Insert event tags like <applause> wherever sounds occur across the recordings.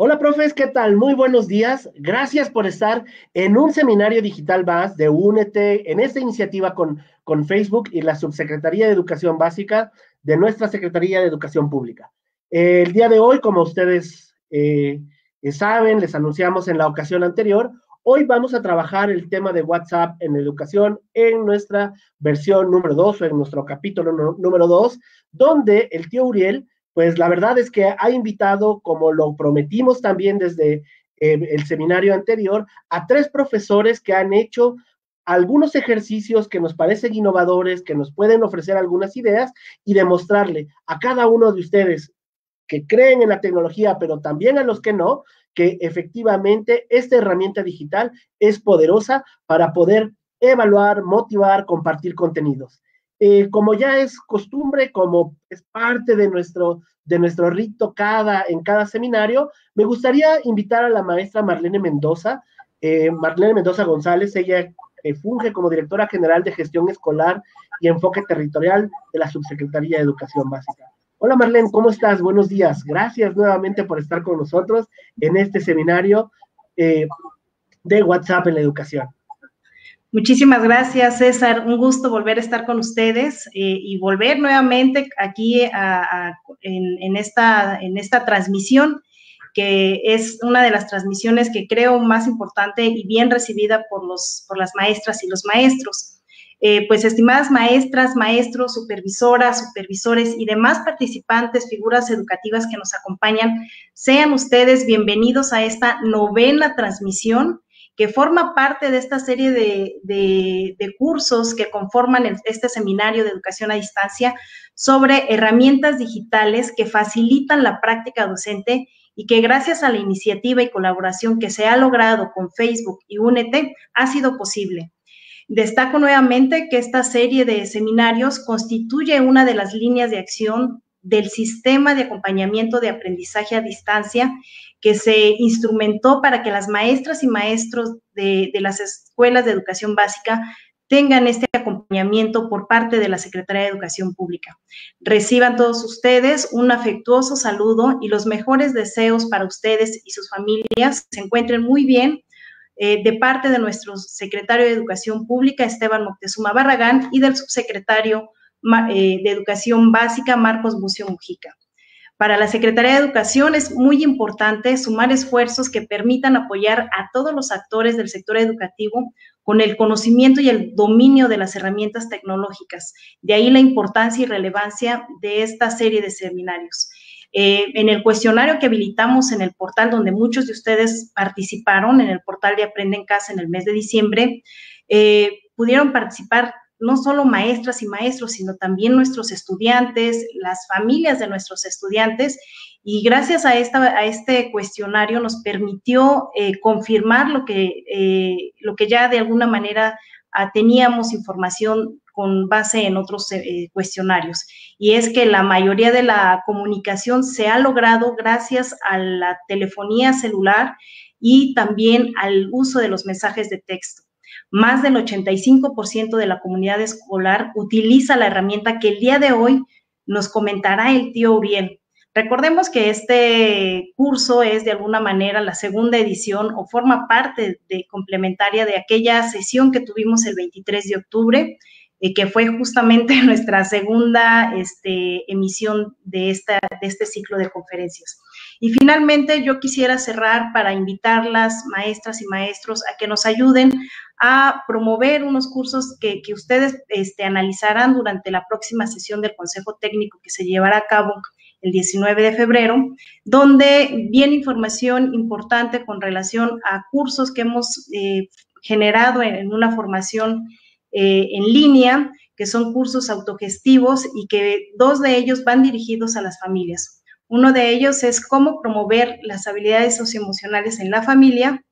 Hola, profes, ¿qué tal? Muy buenos días. Gracias por estar en un seminario digital más de Únete en esta iniciativa con, con Facebook y la Subsecretaría de Educación Básica de nuestra Secretaría de Educación Pública. el día de hoy, como ustedes eh, saben, les anunciamos en la ocasión anterior, hoy vamos a trabajar el tema de WhatsApp en educación en nuestra versión número 2 en nuestro capítulo número 2, donde el tío Uriel pues la verdad es que ha invitado, como lo prometimos también desde eh, el seminario anterior, a tres profesores que han hecho algunos ejercicios que nos parecen innovadores, que nos pueden ofrecer algunas ideas y demostrarle a cada uno de ustedes que creen en la tecnología, pero también a los que no, que efectivamente esta herramienta digital es poderosa para poder evaluar, motivar, compartir contenidos. Eh, como ya es costumbre, como es parte de nuestro, de nuestro rito cada, en cada seminario, me gustaría invitar a la maestra Marlene Mendoza, eh, Marlene Mendoza González, ella eh, funge como directora general de gestión escolar y enfoque territorial de la Subsecretaría de Educación Básica. Hola Marlene, ¿cómo estás? Buenos días. Gracias nuevamente por estar con nosotros en este seminario de WhatsApp en la educación. Muchísimas gracias, César. Un gusto volver a estar con ustedes eh, y volver nuevamente aquí en, esta, en esta transmisión, que es una de las transmisiones que creo más importante y bien recibida por, los, por las maestras y los maestros. Eh, pues estimadas maestras, maestros, supervisoras, supervisores y demás participantes, figuras educativas que nos acompañan, sean ustedes bienvenidos a esta novena transmisión que forma parte de esta serie de, cursos que conforman este seminario de educación a distancia sobre herramientas digitales que facilitan la práctica docente y que gracias a la iniciativa y colaboración que se ha logrado con Facebook y Únete ha sido posible. Destaco nuevamente que esta serie de seminarios constituye una de las líneas de acción del sistema de acompañamiento de aprendizaje a distancia que se instrumentó para que las maestras y maestros de, las escuelas de educación básica tengan este acompañamiento por parte de la Secretaría de Educación Pública. Reciban todos ustedes un afectuoso saludo y los mejores deseos para ustedes y sus familias. Se encuentren muy bien eh, de parte de nuestro secretario de Educación Pública, Esteban Moctezuma Barragán, y del subsecretario eh, de Educación Básica, Marcos Bucio Mujica. Para la Secretaría de Educación es muy importante sumar esfuerzos que permitan apoyar a todos los actores del sector educativo con el conocimiento y el dominio de las herramientas tecnológicas. De ahí la importancia y relevancia de esta serie de seminarios. Eh, en el cuestionario que habilitamos en el portal donde muchos de ustedes participaron, en el portal de Aprende en Casa en el mes de diciembre, eh, pudieron participar no solo maestras y maestros, sino también nuestros estudiantes, las familias de nuestros estudiantes. Y gracias a, esta, a este cuestionario nos permitió eh, confirmar lo que, eh, lo que ya de alguna manera ah, teníamos información con base en otros eh, cuestionarios. Y es que la mayoría de la comunicación se ha logrado gracias a la telefonía celular y también al uso de los mensajes de texto más del 85% de la comunidad escolar utiliza la herramienta que el día de hoy nos comentará el tío Uriel. Recordemos que este curso es de alguna manera la segunda edición o forma parte de complementaria de aquella sesión que tuvimos el 23 de octubre eh, que fue justamente <laughs> nuestra segunda este, emisión de, este ciclo de conferencias. Y finalmente yo quisiera cerrar para invitar las maestras y maestros, a que nos ayuden a promover unos cursos que, ustedes este, analizarán durante la próxima sesión del Consejo Técnico que se llevará a cabo el 19 de febrero, donde viene información importante con relación a cursos que hemos eh, generado en una formación eh, en línea, que son cursos autogestivos y que dos de ellos van dirigidos a las familias. Uno de ellos es cómo promover las habilidades socioemocionales en la familia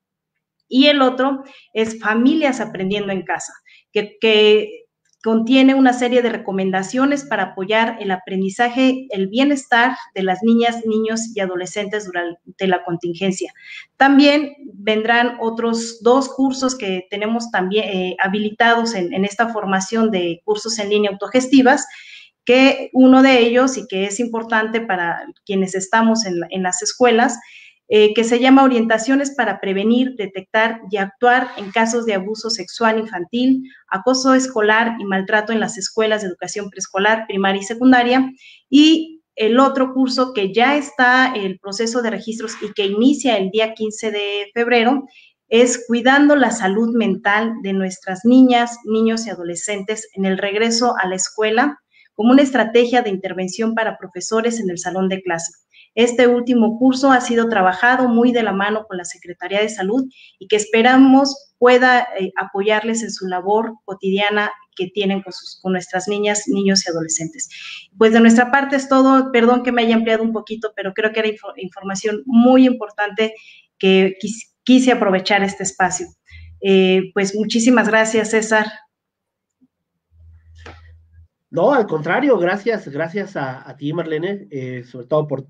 y el otro es familias aprendiendo en casa, que, que Contiene una serie de recomendaciones para apoyar el aprendizaje, el bienestar de las niñas, niños y adolescentes durante la contingencia. También vendrán otros dos cursos que tenemos también eh, habilitados en, esta formación de cursos en línea autogestivas que uno de ellos y que es importante para quienes estamos en las escuelas eh, que se llama Orientaciones para prevenir, detectar y actuar en casos de abuso sexual infantil, acoso escolar y maltrato en las escuelas de educación preescolar, primaria y secundaria. Y el otro curso que ya está el proceso de registros y que inicia el día 15 de febrero es cuidando la salud mental de nuestras niñas, niños y adolescentes en el regreso a la escuela como una estrategia de intervención para profesores en el salón de clase. Este último curso ha sido trabajado muy de la mano con la Secretaría de Salud y que esperamos pueda eh, apoyarles en su labor cotidiana que tienen con, sus, con, nuestras niñas, niños y adolescentes. Pues de nuestra parte es todo. Perdón que me haya ampliado un poquito, pero creo que era información muy importante que quise aprovechar este espacio. Eh, pues muchísimas gracias, César. No, al contrario, gracias, gracias a, ti, Marlene, eh, sobre todo por,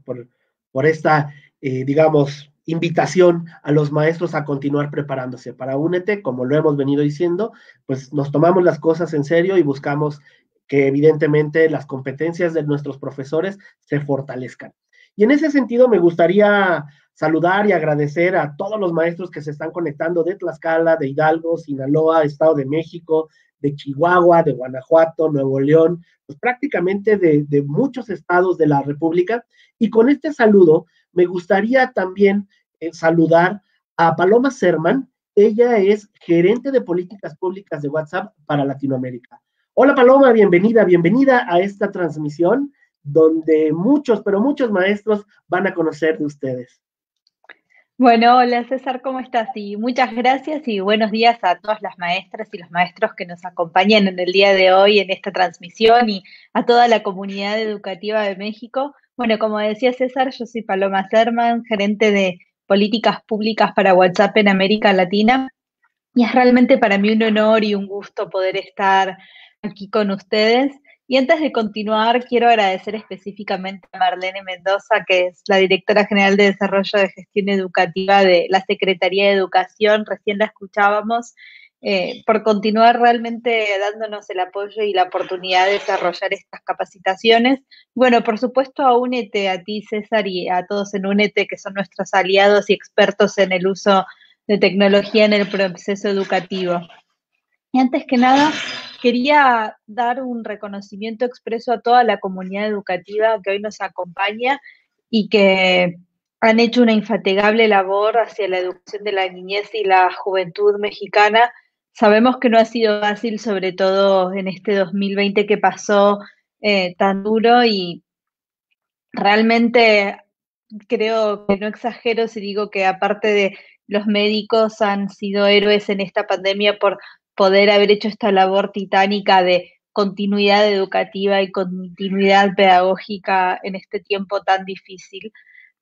por esta, eh, digamos, invitación a los maestros a continuar preparándose para Únete, como lo hemos venido diciendo, pues nos tomamos las cosas en serio y buscamos que evidentemente las competencias de nuestros profesores se fortalezcan. Y en ese sentido me gustaría saludar y agradecer a todos los maestros que se están conectando de Tlaxcala, de Hidalgo, Sinaloa, Estado de México, de Chihuahua, de Guanajuato, Nuevo León, pues prácticamente de, muchos estados de la República. Y con este saludo me gustaría también eh, saludar a Paloma Serman. Ella es gerente de políticas públicas de WhatsApp para Latinoamérica. Hola Paloma, bienvenida, bienvenida a esta transmisión donde muchos, pero muchos maestros van a conocer de ustedes. Bueno, hola César, ¿cómo estás? Y muchas gracias y buenos días a todas las maestras y los maestros que nos acompañan en el día de hoy en esta transmisión y a toda la comunidad educativa de México. Bueno, como decía César, yo soy Paloma Serman, gerente de políticas públicas para WhatsApp en América Latina y es realmente para mí un honor y un gusto poder estar aquí con ustedes y antes de continuar, quiero agradecer específicamente a Marlene Mendoza, que es la directora general de Desarrollo de Gestión Educativa de la Secretaría de Educación, recién la escuchábamos, eh, por continuar realmente dándonos el apoyo y la oportunidad de desarrollar estas capacitaciones. Bueno, por supuesto, a Únete, a ti César y a todos en Únete, que son nuestros aliados y expertos en el uso de tecnología en el proceso educativo. Y antes que nada, Quería dar un reconocimiento expreso a toda la comunidad educativa que hoy nos acompaña y que han hecho una infatigable labor hacia la educación de la niñez y la juventud mexicana. Sabemos que no ha sido fácil, sobre todo en este 2020 que pasó eh, tan duro y realmente creo que no exagero si digo que aparte de los médicos han sido héroes en esta pandemia por poder haber hecho esta labor titánica de continuidad educativa y continuidad pedagógica en este tiempo tan difícil.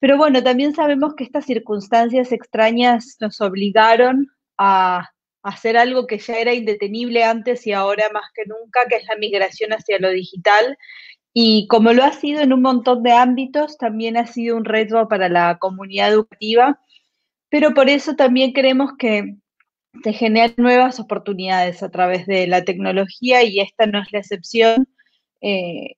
Pero bueno, también sabemos que estas circunstancias extrañas nos obligaron a hacer algo que ya era indetenible antes y ahora más que nunca, que es la migración hacia lo digital. Y como lo ha sido en un montón de ámbitos, también ha sido un reto para la comunidad educativa, pero por eso también creemos que se generan nuevas oportunidades a través de la tecnología y esta no es la excepción. Eh,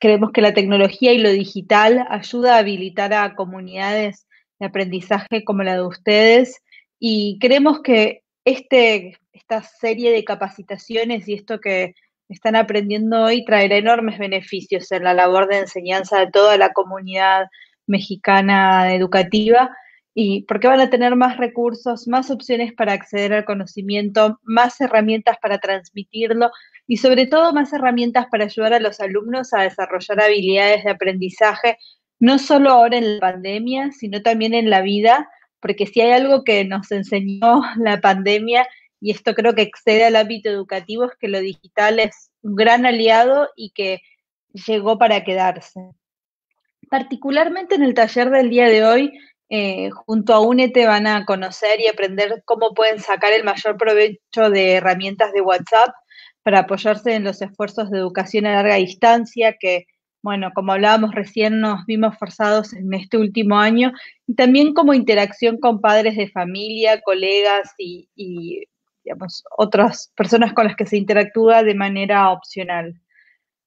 creemos que la tecnología y lo digital ayuda a habilitar a comunidades de aprendizaje como la de ustedes y creemos que este, esta serie de capacitaciones y esto que están aprendiendo hoy traerá enormes beneficios en la labor de enseñanza de toda la comunidad mexicana educativa y porque van a tener más recursos, más opciones para acceder al conocimiento, más herramientas para transmitirlo y sobre todo más herramientas para ayudar a los alumnos a desarrollar habilidades de aprendizaje, no solo ahora en la pandemia, sino también en la vida, porque si hay algo que nos enseñó <laughs> la pandemia, y esto creo que excede al ámbito educativo, es que lo digital es un gran aliado y que llegó para quedarse. Particularmente en el taller del día de hoy, eh, junto a Únete van a conocer y aprender cómo pueden sacar el mayor provecho de herramientas de WhatsApp para apoyarse en los esfuerzos de educación a larga distancia que, bueno, como hablábamos recién, nos vimos forzados en este último año, y también como interacción con padres de familia, colegas y, y digamos, otras personas con las que se interactúa de manera opcional.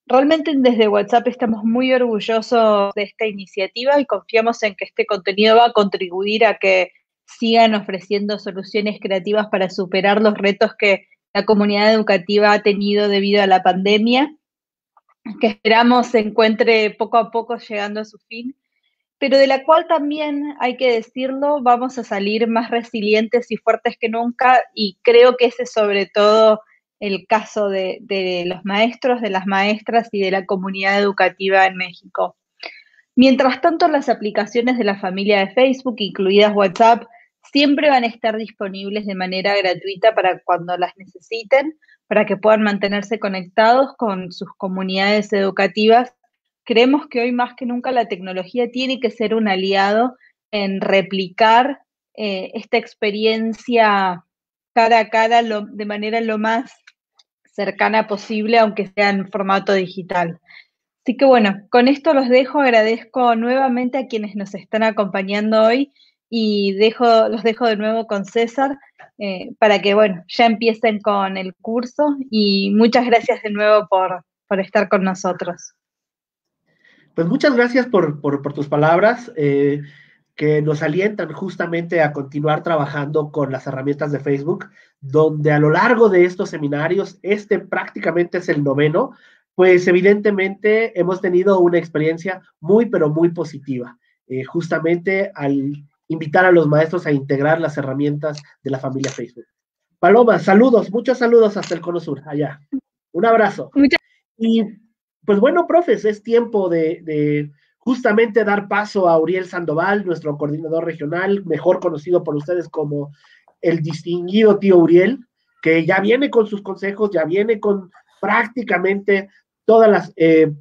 Realmente desde WhatsApp estamos muy orgullosos de esta iniciativa y confiamos en que este contenido va a contribuir a que sigan ofreciendo soluciones creativas para superar los retos que la comunidad educativa ha tenido debido a la pandemia, que esperamos se encuentre poco a poco llegando a su fin, pero de la cual también, hay que decirlo, vamos a salir más resilientes y fuertes que nunca y creo que ese sobre todo el caso de, los maestros, de las maestras y de la comunidad educativa en México. Mientras tanto, las aplicaciones de la familia de Facebook, incluidas WhatsApp, siempre van a estar disponibles de manera gratuita para cuando las necesiten, para que puedan mantenerse conectados con sus comunidades educativas. Creemos que hoy más que nunca la tecnología tiene que ser un aliado en replicar eh, esta experiencia cara a cara de manera lo más cercana posible, aunque sea en formato digital. Así que bueno, con esto los dejo, agradezco nuevamente a quienes nos están acompañando hoy y dejo, los dejo de nuevo con César eh, para que bueno, ya empiecen con el curso y muchas gracias de nuevo por, estar con nosotros. Pues muchas gracias por, tus palabras. Eh, que nos alientan justamente a continuar trabajando con las herramientas de Facebook, donde a lo largo de estos seminarios, este prácticamente es el noveno, pues evidentemente hemos tenido una experiencia muy, pero muy positiva, eh, justamente al invitar a los maestros a integrar las herramientas de la familia Facebook. Paloma, saludos, muchos saludos hasta el Cono Sur, allá. Un abrazo. Muchas. Y pues bueno, profes, es tiempo de justamente dar paso a Uriel Sandoval, nuestro coordinador regional, mejor conocido por ustedes como el distinguido tío Uriel, que ya viene con sus consejos, ya viene con prácticamente todas las eh,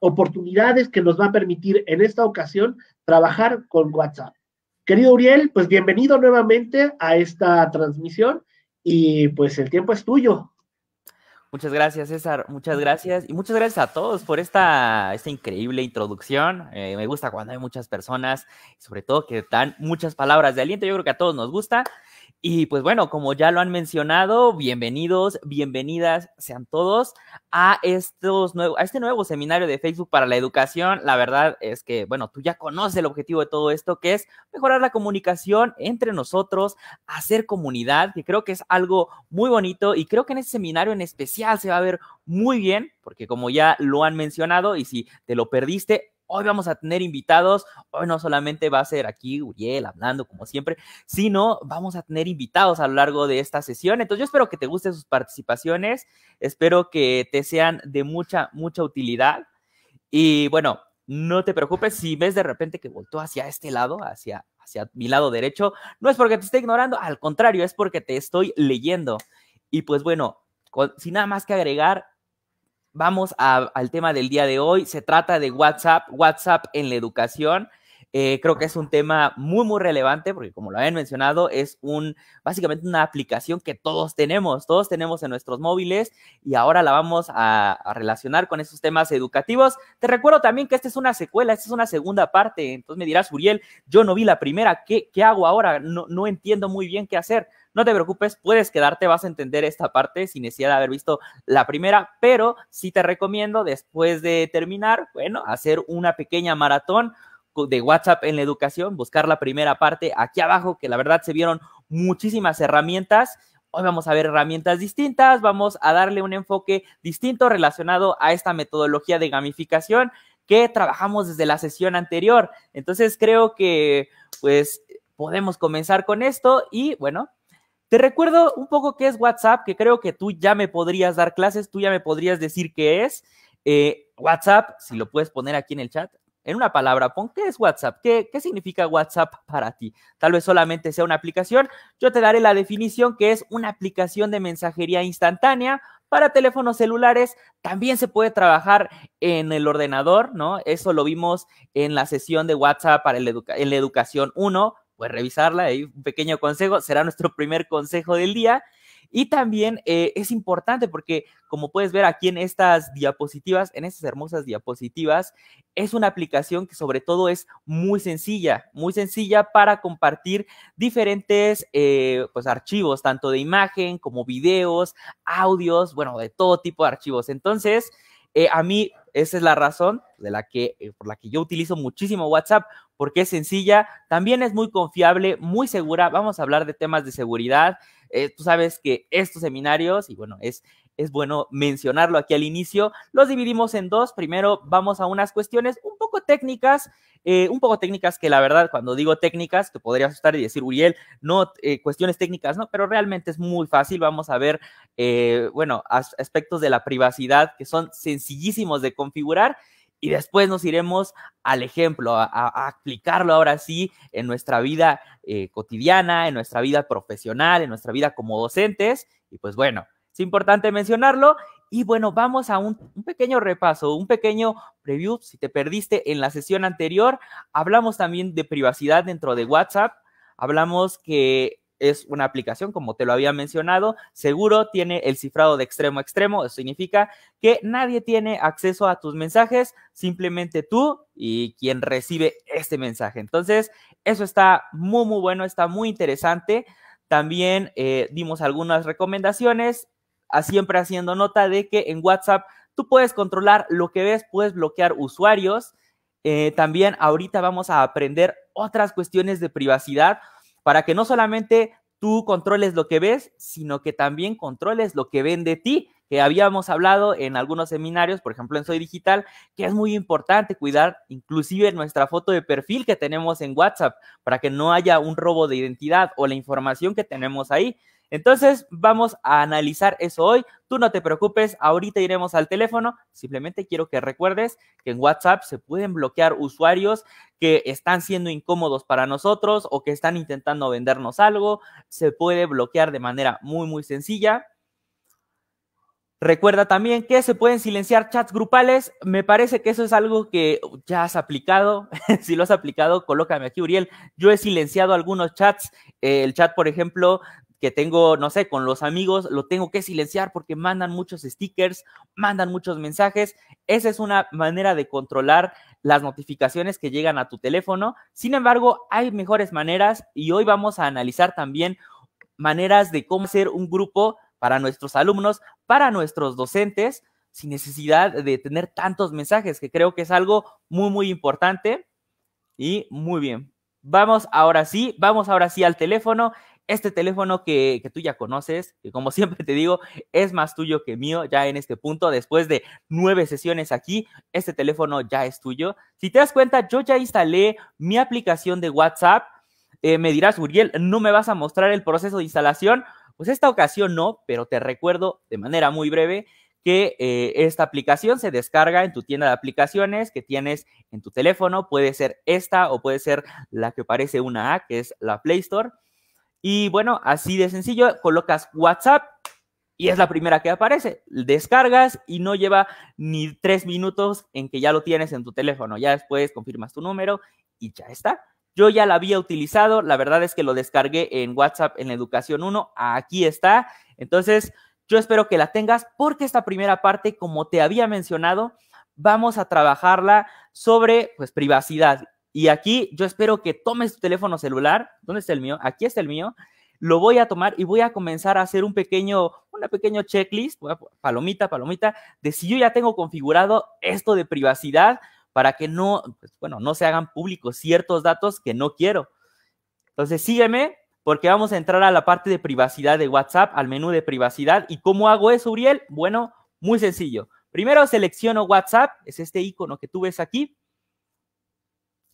oportunidades que nos va a permitir en esta ocasión trabajar con WhatsApp. Querido Uriel, pues bienvenido nuevamente a esta transmisión y pues el tiempo es tuyo. Muchas gracias, César. Muchas gracias. Y muchas gracias a todos por esta, esta increíble introducción. Eh, me gusta cuando hay muchas personas, sobre todo que dan muchas palabras de aliento. Yo creo que a todos nos gusta. Y pues bueno, como ya lo han mencionado, bienvenidos, bienvenidas sean todos a, estos a este nuevo seminario de Facebook para la educación. La verdad es que, bueno, tú ya conoces el objetivo de todo esto, que es mejorar la comunicación entre nosotros, hacer comunidad, que creo que es algo muy bonito y creo que en este seminario en especial se va a ver muy bien, porque como ya lo han mencionado y si te lo perdiste, Hoy vamos a tener invitados. Hoy no solamente va a ser aquí Uriel hablando como siempre, sino vamos a tener invitados a lo largo de esta sesión. Entonces yo espero que te gusten sus participaciones. Espero que te sean de mucha, mucha utilidad. Y bueno, no te preocupes si ves de repente que voltó hacia este lado, hacia, hacia mi lado derecho. No es porque te esté ignorando, al contrario, es porque te estoy leyendo. Y pues bueno, sin nada más que agregar, vamos al tema del día de hoy. Se trata de WhatsApp, WhatsApp en la educación. Eh, creo que es un tema muy, muy relevante porque como lo habían mencionado, es un, básicamente una aplicación que todos tenemos, todos tenemos en nuestros móviles y ahora la vamos a, relacionar con esos temas educativos. Te recuerdo también que esta es una secuela, esta es una segunda parte, entonces me dirás, Uriel, yo no vi la primera, ¿qué, hago ahora? no entiendo muy bien qué hacer. No te preocupes, puedes quedarte, vas a entender esta parte sin necesidad de haber visto la primera, pero sí te recomiendo después de terminar, bueno, hacer una pequeña maratón de WhatsApp en la educación, buscar la primera parte aquí abajo, que la verdad se vieron muchísimas herramientas. Hoy vamos a ver herramientas distintas, vamos a darle un enfoque distinto relacionado a esta metodología de gamificación que trabajamos desde la sesión anterior. Entonces creo que pues podemos comenzar con esto y bueno, te recuerdo un poco qué es WhatsApp, que creo que tú ya me podrías dar clases, tú ya me podrías decir qué es. Eh, WhatsApp, si lo puedes poner aquí en el chat, en una palabra, pon qué es WhatsApp, ¿Qué, significa WhatsApp para ti. Tal vez solamente sea una aplicación. Yo te daré la definición que es una aplicación de mensajería instantánea para teléfonos celulares. También se puede trabajar en el ordenador, ¿no? Eso lo vimos en la sesión de WhatsApp para el en la educación 1 pues revisarla, y un pequeño consejo, será nuestro primer consejo del día. Y también eh, es importante porque, como puedes ver aquí en estas diapositivas, en estas hermosas diapositivas, es una aplicación que sobre todo es muy sencilla, muy sencilla para compartir diferentes eh, pues, archivos, tanto de imagen como videos, audios, bueno, de todo tipo de archivos. Entonces, eh, a mí esa es la razón de la que, por la que yo utilizo muchísimo WhatsApp, porque es sencilla, también es muy confiable, muy segura. Vamos a hablar de temas de seguridad. Eh, tú sabes que estos seminarios, y bueno, es, bueno mencionarlo aquí al inicio, los dividimos en dos. Primero vamos a unas cuestiones un poco técnicas, eh, un poco técnicas que la verdad cuando digo técnicas te podría asustar y decir, Uriel, no, eh, cuestiones técnicas, no, pero realmente es muy fácil. Vamos a ver, bueno, aspectos de la privacidad que son sencillísimos de configurar y después nos iremos al ejemplo, a, aplicarlo ahora sí en nuestra vida eh, cotidiana, en nuestra vida profesional, en nuestra vida como docentes. Y pues bueno, es importante mencionarlo. Y bueno, vamos a un, pequeño repaso, un pequeño preview. Si te perdiste en la sesión anterior, hablamos también de privacidad dentro de WhatsApp. Hablamos que es una aplicación, como te lo había mencionado, seguro tiene el cifrado de extremo a extremo, eso significa que nadie tiene acceso a tus mensajes, simplemente tú y quien recibe este mensaje. Entonces, eso está muy, muy bueno, está muy interesante. También eh, dimos algunas recomendaciones, siempre haciendo nota de que en WhatsApp tú puedes controlar lo que ves, puedes bloquear usuarios. Eh, también ahorita vamos a aprender otras cuestiones de privacidad para que no solamente tú controles lo que ves, sino que también controles lo que ven de ti, que habíamos hablado en algunos seminarios, por ejemplo en Soy Digital, que es muy importante cuidar inclusive nuestra foto de perfil que tenemos en WhatsApp para que no haya un robo de identidad o la información que tenemos ahí. Entonces, vamos a analizar eso hoy. Tú no te preocupes, ahorita iremos al teléfono. Simplemente quiero que recuerdes que en WhatsApp se pueden bloquear usuarios que están siendo incómodos para nosotros o que están intentando vendernos algo. Se puede bloquear de manera muy, muy sencilla. Recuerda también que se pueden silenciar chats grupales. Me parece que eso es algo que ya has aplicado. <laughs> si lo has aplicado, colócame aquí, Uriel. Yo he silenciado algunos chats. el chat, por ejemplo, que tengo, no sé, con los amigos, lo tengo que silenciar porque mandan muchos stickers, mandan muchos mensajes. Esa es una manera de controlar las notificaciones que llegan a tu teléfono. Sin embargo, hay mejores maneras y hoy vamos a analizar también maneras de cómo hacer un grupo para nuestros alumnos, para nuestros docentes, sin necesidad de tener tantos mensajes, que creo que es algo muy, muy importante. Y muy bien. Vamos ahora sí, vamos ahora sí al teléfono este teléfono que, tú ya conoces, que como <laughs> siempre te digo, es más tuyo que mío ya en este punto, después de nueve sesiones aquí, este teléfono ya es tuyo. Si te das cuenta, yo ya instalé mi aplicación de WhatsApp. Eh, me dirás, Uriel, no me vas a mostrar el proceso de instalación. Pues esta ocasión no, pero te recuerdo de manera muy breve que eh, esta aplicación se descarga en tu tienda de aplicaciones que tienes en tu teléfono. Puede ser esta o puede ser la que parece una A, que es la Play Store. Y bueno, así de sencillo, colocas WhatsApp y es la primera que aparece. Descargas y no lleva ni tres minutos en que ya lo tienes en tu teléfono. Ya después confirmas tu número y ya está. Yo ya la había utilizado, la verdad es que lo descargué en WhatsApp en Educación 1, aquí está. Entonces, yo espero que la tengas porque esta primera parte, como te había mencionado, vamos a trabajarla sobre pues privacidad y aquí yo espero que tomes tu teléfono celular. ¿Dónde está el mío? Aquí está el mío. Lo voy a tomar y voy a comenzar a hacer un pequeño, una pequeño checklist, palomita, palomita, de si yo ya tengo configurado esto de privacidad para que no, pues, bueno, no se hagan públicos ciertos datos que no quiero. Entonces sígueme porque vamos a entrar a la parte de privacidad de WhatsApp, al menú de privacidad. ¿Y cómo hago eso, Uriel? Bueno, muy sencillo. Primero selecciono WhatsApp, es este icono que tú ves aquí.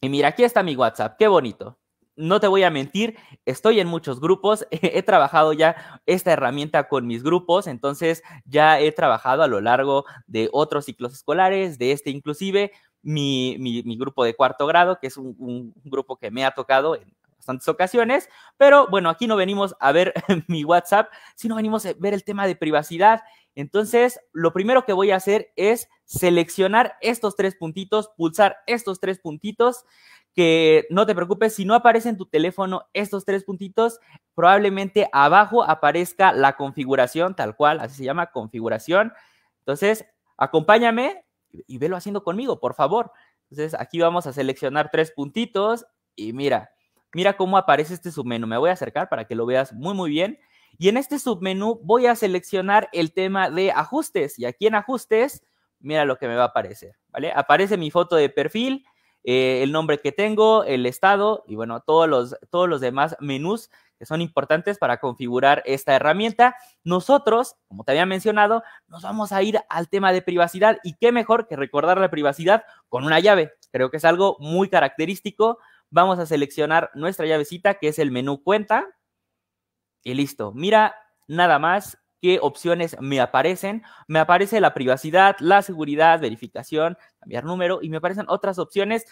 Y mira, aquí está mi WhatsApp, qué bonito. No te voy a mentir, estoy en muchos grupos, <laughs> he trabajado ya esta herramienta con mis grupos, entonces ya he trabajado a lo largo de otros ciclos escolares, de este inclusive, mi, grupo de cuarto grado, que es un, un grupo que me ha tocado en, bastantes ocasiones, pero bueno, aquí no venimos a ver <laughs> mi WhatsApp, sino venimos a ver el tema de privacidad entonces, lo primero que voy a hacer es seleccionar estos tres puntitos, pulsar estos tres puntitos, que no te preocupes, si no aparece en tu teléfono estos tres puntitos, probablemente abajo aparezca la configuración, tal cual, así se llama configuración. Entonces, acompáñame y velo haciendo conmigo, por favor. Entonces, aquí vamos a seleccionar tres puntitos y mira, mira cómo aparece este submenú. Me voy a acercar para que lo veas muy, muy bien. Y en este submenú voy a seleccionar el tema de ajustes. Y aquí en ajustes, mira lo que me va a aparecer, ¿vale? Aparece mi foto de perfil, eh, el nombre que tengo, el estado y bueno, todos los, todos los demás menús que son importantes para configurar esta herramienta. Nosotros, como te había mencionado, nos vamos a ir al tema de privacidad y qué mejor que recordar la privacidad con una llave. Creo que es algo muy característico. Vamos a seleccionar nuestra llavecita que es el menú cuenta. Y listo. Mira nada más qué opciones me aparecen. Me aparece la privacidad, la seguridad, verificación, cambiar número y me aparecen otras opciones.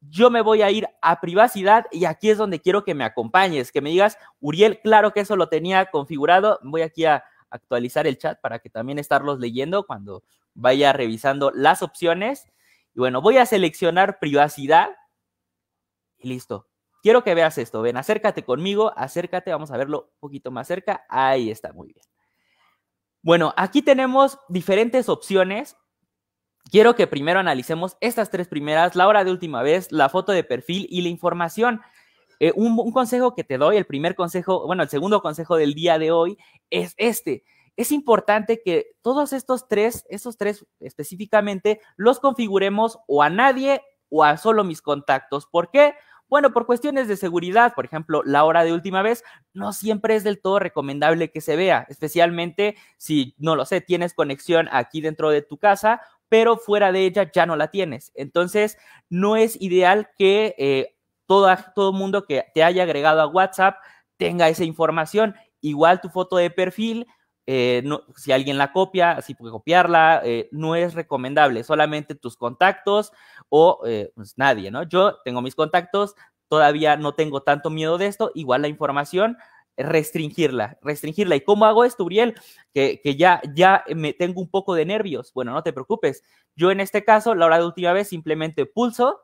Yo me voy a ir a privacidad y aquí es donde quiero que me acompañes, que me digas, Uriel, claro que eso lo tenía configurado. Voy aquí a actualizar el chat para que también estarlos leyendo cuando vaya revisando las opciones. Y bueno, voy a seleccionar privacidad y listo. Quiero que veas esto. Ven, acércate conmigo, acércate, vamos a verlo un poquito más cerca. Ahí está, muy bien. Bueno, aquí tenemos diferentes opciones. Quiero que primero analicemos estas tres primeras, la hora de última vez, la foto de perfil y la información. Eh, un, consejo que te doy, el primer consejo, bueno, el segundo consejo del día de hoy es este es importante que todos estos tres, esos tres específicamente, los configuremos o a nadie o a solo mis contactos. ¿Por qué? Bueno, por cuestiones de seguridad, por ejemplo, la hora de última vez no siempre es del todo recomendable que se vea, especialmente si, no lo sé, tienes conexión aquí dentro de tu casa, pero fuera de ella ya no la tienes. Entonces, no es ideal que eh, todo todo mundo que te haya agregado a WhatsApp tenga esa información. Igual tu foto de perfil, eh, si alguien la copia, si puede copiarla, eh, no es recomendable, solamente tus contactos o eh, pues, nadie, ¿no? Yo tengo mis contactos, todavía no tengo tanto miedo de esto, igual la información restringirla, restringirla. ¿Y cómo hago esto, Uriel? Que, ya, ya me tengo un poco de nervios. Bueno, no te preocupes. Yo en este caso, la hora de última vez, simplemente pulso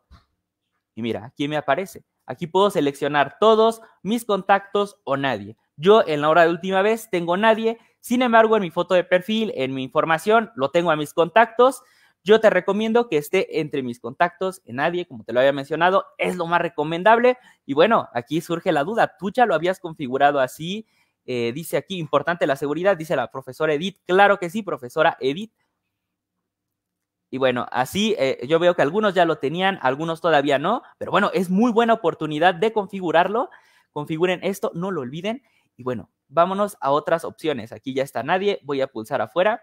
y mira, aquí me aparece. Aquí puedo seleccionar todos mis contactos o nadie. Yo en la hora de última vez tengo nadie sin embargo, en mi foto de perfil, en mi información, lo tengo a mis contactos. Yo te recomiendo que esté entre mis contactos, en nadie, como te lo había mencionado, es lo más recomendable. Y bueno, aquí surge la duda, tú ya lo habías configurado así, eh, dice aquí, importante la seguridad, dice la profesora Edith, claro que sí, profesora Edith. Y bueno, así eh, yo veo que algunos ya lo tenían, algunos todavía no, pero bueno, es muy buena oportunidad de configurarlo. Configuren esto, no lo olviden. Y bueno, Vámonos a otras opciones. Aquí ya está nadie. Voy a pulsar afuera.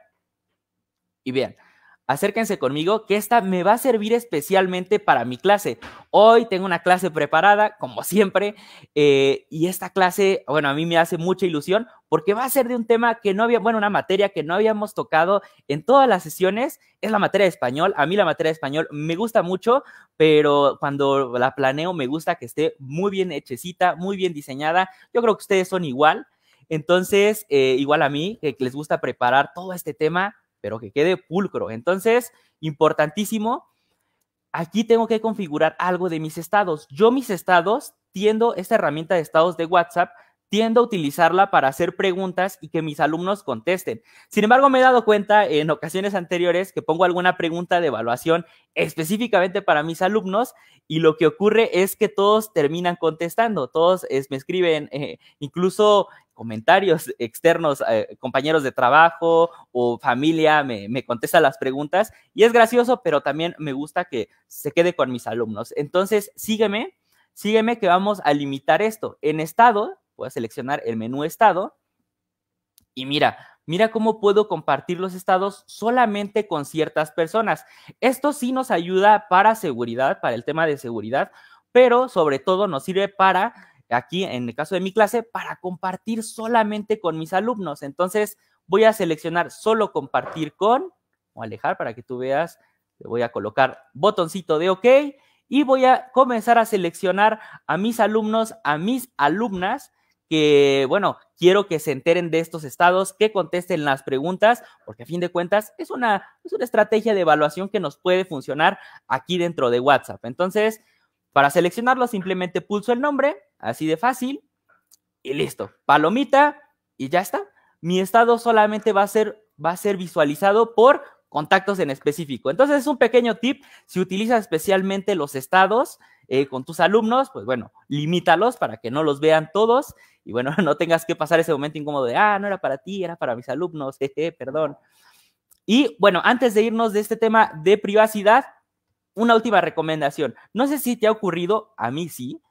Y bien, acérquense conmigo que esta me va a servir especialmente para mi clase. Hoy tengo una clase preparada, como siempre, eh, y esta clase, bueno, a mí me hace mucha ilusión porque va a ser de un tema que no había, bueno, una materia que no habíamos tocado en todas las sesiones, es la materia de español. A mí la materia de español me gusta mucho, pero cuando la planeo me gusta que esté muy bien hechecita, muy bien diseñada. Yo creo que ustedes son igual. Entonces, eh, igual a mí, que les gusta preparar todo este tema, pero que quede pulcro. Entonces, importantísimo, aquí tengo que configurar algo de mis estados. Yo mis estados, tiendo esta herramienta de estados de WhatsApp tiendo a utilizarla para hacer preguntas y que mis alumnos contesten. Sin embargo, me he dado cuenta en ocasiones anteriores que pongo alguna pregunta de evaluación específicamente para mis alumnos y lo que ocurre es que todos terminan contestando, todos me escriben eh, incluso comentarios externos, eh, compañeros de trabajo o familia me, contestan las preguntas y es gracioso, pero también me gusta que se quede con mis alumnos. Entonces, sígueme, sígueme que vamos a limitar esto. En estado, voy a seleccionar el menú estado y mira, mira cómo puedo compartir los estados solamente con ciertas personas. Esto sí nos ayuda para seguridad, para el tema de seguridad, pero sobre todo nos sirve para, aquí en el caso de mi clase, para compartir solamente con mis alumnos. Entonces voy a seleccionar solo compartir con, o alejar para que tú veas, le voy a colocar botoncito de OK y voy a comenzar a seleccionar a mis alumnos, a mis alumnas que, bueno, quiero que se enteren de estos estados, que contesten las preguntas, porque a fin de cuentas es una, estrategia de evaluación que nos puede funcionar aquí dentro de WhatsApp. Entonces, para seleccionarlo simplemente pulso el nombre, así de fácil, y listo, palomita, y ya está. Mi estado solamente va a ser, va a ser visualizado por contactos en específico. Entonces es un pequeño tip, si utilizas especialmente los estados eh, con tus alumnos, pues bueno, limítalos para que no los vean todos y bueno, <laughs> no tengas que pasar ese momento incómodo de, ah, no era para ti, era para mis alumnos, <laughs> jeje, perdón. Y bueno, antes de irnos de este tema de privacidad, una última recomendación. No sé si te ha ocurrido, a mí sí,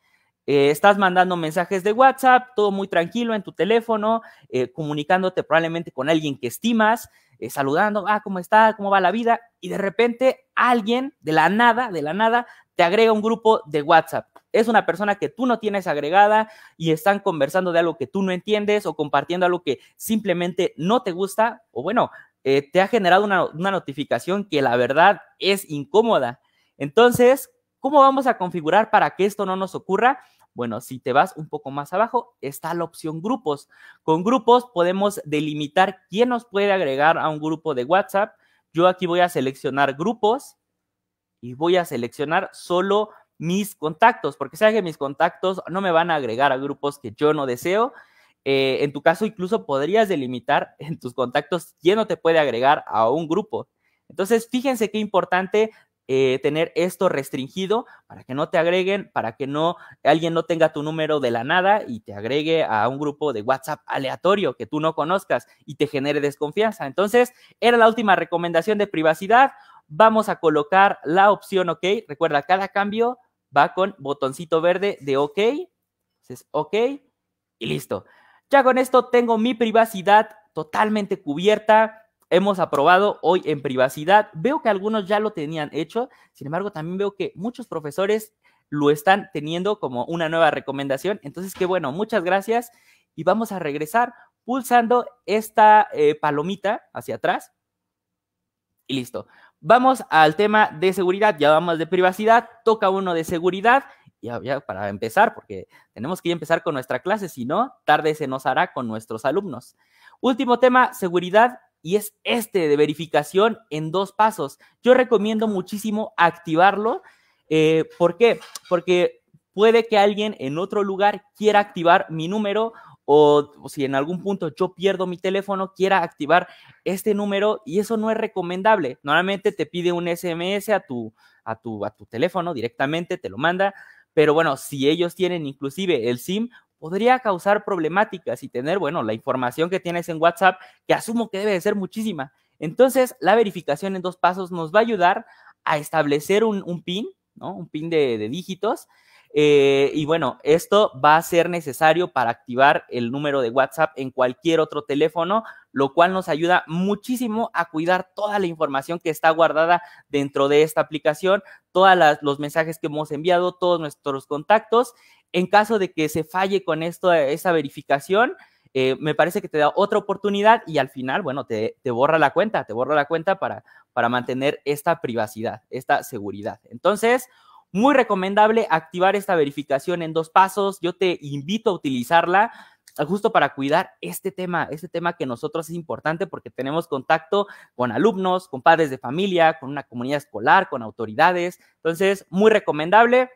eh, estás mandando mensajes de WhatsApp, todo muy tranquilo en tu teléfono, eh, comunicándote probablemente con alguien que estimas, eh, saludando, ah, ¿cómo está? ¿Cómo va la vida? Y de repente alguien de la nada, de la nada, te agrega un grupo de WhatsApp. Es una persona que tú no tienes agregada y están conversando de algo que tú no entiendes o compartiendo algo que simplemente no te gusta o bueno, eh, te ha generado una, una notificación que la verdad es incómoda. Entonces, ¿cómo vamos a configurar para que esto no nos ocurra? Bueno, si te vas un poco más abajo, está la opción grupos. Con grupos podemos delimitar quién nos puede agregar a un grupo de WhatsApp. Yo aquí voy a seleccionar grupos y voy a seleccionar solo mis contactos, porque sea que mis contactos no me van a agregar a grupos que yo no deseo. Eh, en tu caso, incluso podrías delimitar en tus contactos quién no te puede agregar a un grupo. Entonces, fíjense qué importante eh, tener esto restringido para que no te agreguen, para que no alguien no tenga tu número de la nada y te agregue a un grupo de WhatsApp aleatorio que tú no conozcas y te genere desconfianza. Entonces, era la última recomendación de privacidad. Vamos a colocar la opción OK. Recuerda, cada cambio va con botoncito verde de OK. Entonces, OK y listo. Ya con esto tengo mi privacidad totalmente cubierta hemos aprobado hoy en privacidad. Veo que algunos ya lo tenían hecho, sin embargo también veo que muchos profesores lo están teniendo como una nueva recomendación. Entonces, qué bueno, muchas gracias y vamos a regresar pulsando esta eh, palomita hacia atrás y listo. Vamos al tema de seguridad, ya vamos de privacidad, toca uno de seguridad. Ya, ya para empezar, porque tenemos que empezar con nuestra clase, si no, tarde se nos hará con nuestros alumnos. Último tema, seguridad y es este de verificación en dos pasos. Yo recomiendo muchísimo activarlo. Eh, ¿Por qué? Porque puede que alguien en otro lugar quiera activar mi número o, si en algún punto yo pierdo mi teléfono, quiera activar este número y eso no es recomendable. Normalmente te pide un SMS a tu, a tu, a tu teléfono directamente, te lo manda. Pero bueno, si ellos tienen inclusive el SIM, podría causar problemáticas y tener, bueno, la información que tienes en WhatsApp, que asumo que debe de ser muchísima. Entonces, la verificación en dos pasos nos va a ayudar a establecer un, PIN, ¿no? Un PIN de, dígitos. Eh, y bueno, esto va a ser necesario para activar el número de WhatsApp en cualquier otro teléfono, lo cual nos ayuda muchísimo a cuidar toda la información que está guardada dentro de esta aplicación, todos los mensajes que hemos enviado, todos nuestros contactos en caso de que se falle con esto, esa verificación, eh, me parece que te da otra oportunidad y al final, bueno, te, te, borra la cuenta, te borra la cuenta para, para mantener esta privacidad, esta seguridad. Entonces, muy recomendable activar esta verificación en dos pasos. Yo te invito a utilizarla ah, justo para cuidar este tema, este tema que nosotros es importante porque tenemos contacto con alumnos, con padres de familia, con una comunidad escolar, con autoridades. Entonces, muy recomendable.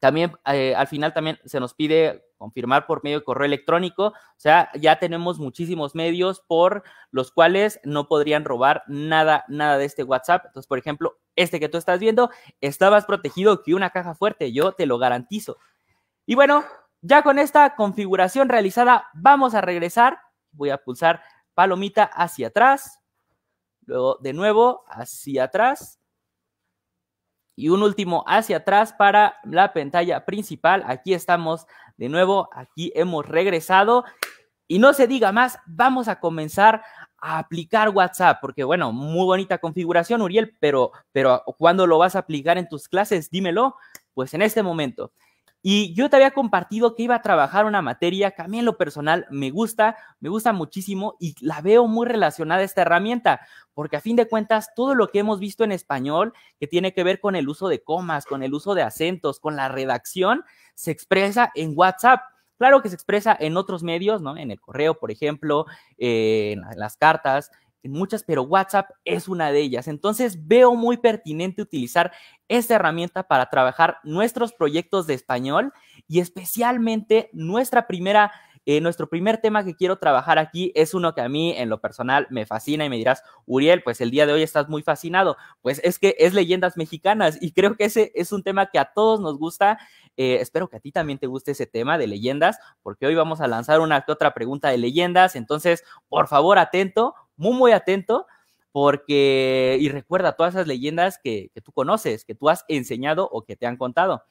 También eh, al final también se nos pide confirmar por medio de correo electrónico. O sea, ya tenemos muchísimos medios por los cuales no podrían robar nada, nada de este WhatsApp. Entonces, por ejemplo, este que tú estás viendo está más protegido que una caja fuerte, yo te lo garantizo. Y bueno, ya con esta configuración realizada, vamos a regresar. Voy a pulsar palomita hacia atrás, luego de nuevo hacia atrás y un último hacia atrás para la pantalla principal. Aquí estamos de nuevo, aquí hemos regresado y no se diga más, vamos a comenzar a aplicar WhatsApp, porque bueno, muy bonita configuración, Uriel, pero, pero ¿cuándo lo vas a aplicar en tus clases? Dímelo, pues en este momento. Y yo te había compartido que iba a trabajar una materia que a mí en lo personal me gusta, me gusta muchísimo y la veo muy relacionada a esta herramienta, porque a fin de cuentas todo lo que hemos visto en español que tiene que ver con el uso de comas, con el uso de acentos, con la redacción, se expresa en WhatsApp. Claro que se expresa en otros medios, ¿no? En el correo, por ejemplo, eh, en las cartas, en muchas, pero WhatsApp es una de ellas. Entonces veo muy pertinente utilizar esta herramienta para trabajar nuestros proyectos de español y especialmente nuestra primera... Eh, nuestro primer tema que quiero trabajar aquí es uno que a mí en lo personal me fascina y me dirás, Uriel, pues el día de hoy estás muy fascinado. Pues es que es leyendas mexicanas y creo que ese es un tema que a todos nos gusta. Eh, espero que a ti también te guste ese tema de leyendas, porque hoy vamos a lanzar una que otra pregunta de leyendas. Entonces, por favor, atento, muy, muy atento porque, y recuerda todas esas leyendas que, tú conoces, que tú has enseñado o que te han contado.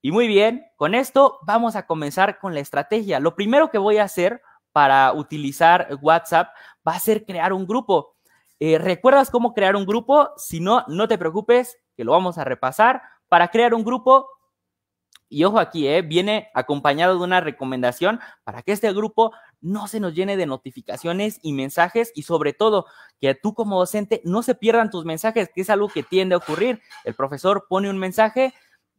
Y muy bien, con esto vamos a comenzar con la estrategia. Lo primero que voy a hacer para utilizar WhatsApp va a ser crear un grupo. Eh, ¿Recuerdas cómo crear un grupo? Si no, no te preocupes, que lo vamos a repasar. Para crear un grupo, y ojo aquí, eh, viene acompañado de una recomendación para que este grupo no se nos llene de notificaciones y mensajes y sobre todo que tú como docente no se pierdan tus mensajes, que es algo que tiende a ocurrir. El profesor pone un mensaje,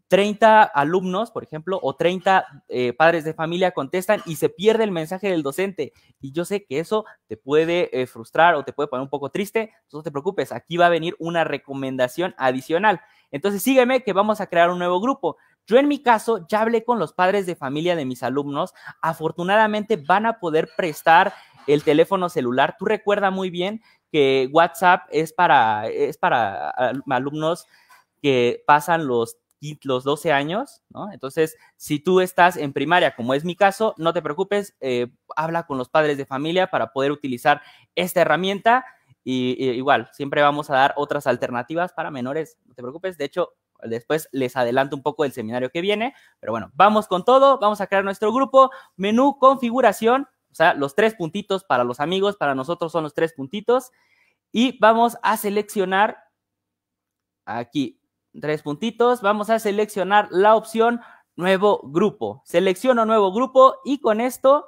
30 alumnos, por ejemplo, o 30 eh, padres de familia contestan y se pierde el mensaje del docente. Y yo sé que eso te puede eh, frustrar o te puede poner un poco triste. No te preocupes, aquí va a venir una recomendación adicional. Entonces sígueme que vamos a crear un nuevo grupo. Yo en mi caso ya hablé con los padres de familia de mis alumnos. Afortunadamente van a poder prestar el teléfono celular. Tú recuerda muy bien que WhatsApp es para, es para alumnos que pasan los, los 12 años, ¿no? Entonces, si tú estás en primaria, como es mi caso, no te preocupes, eh, habla con los padres de familia para poder utilizar esta herramienta. y, igual, siempre vamos a dar otras alternativas para menores, no te preocupes. De hecho, Después les adelanto un poco del seminario que viene, pero bueno, vamos con todo, vamos a crear nuestro grupo, menú configuración, o sea, los tres puntitos para los amigos, para nosotros son los tres puntitos, y vamos a seleccionar aquí tres puntitos, vamos a seleccionar la opción nuevo grupo, selecciono nuevo grupo y con esto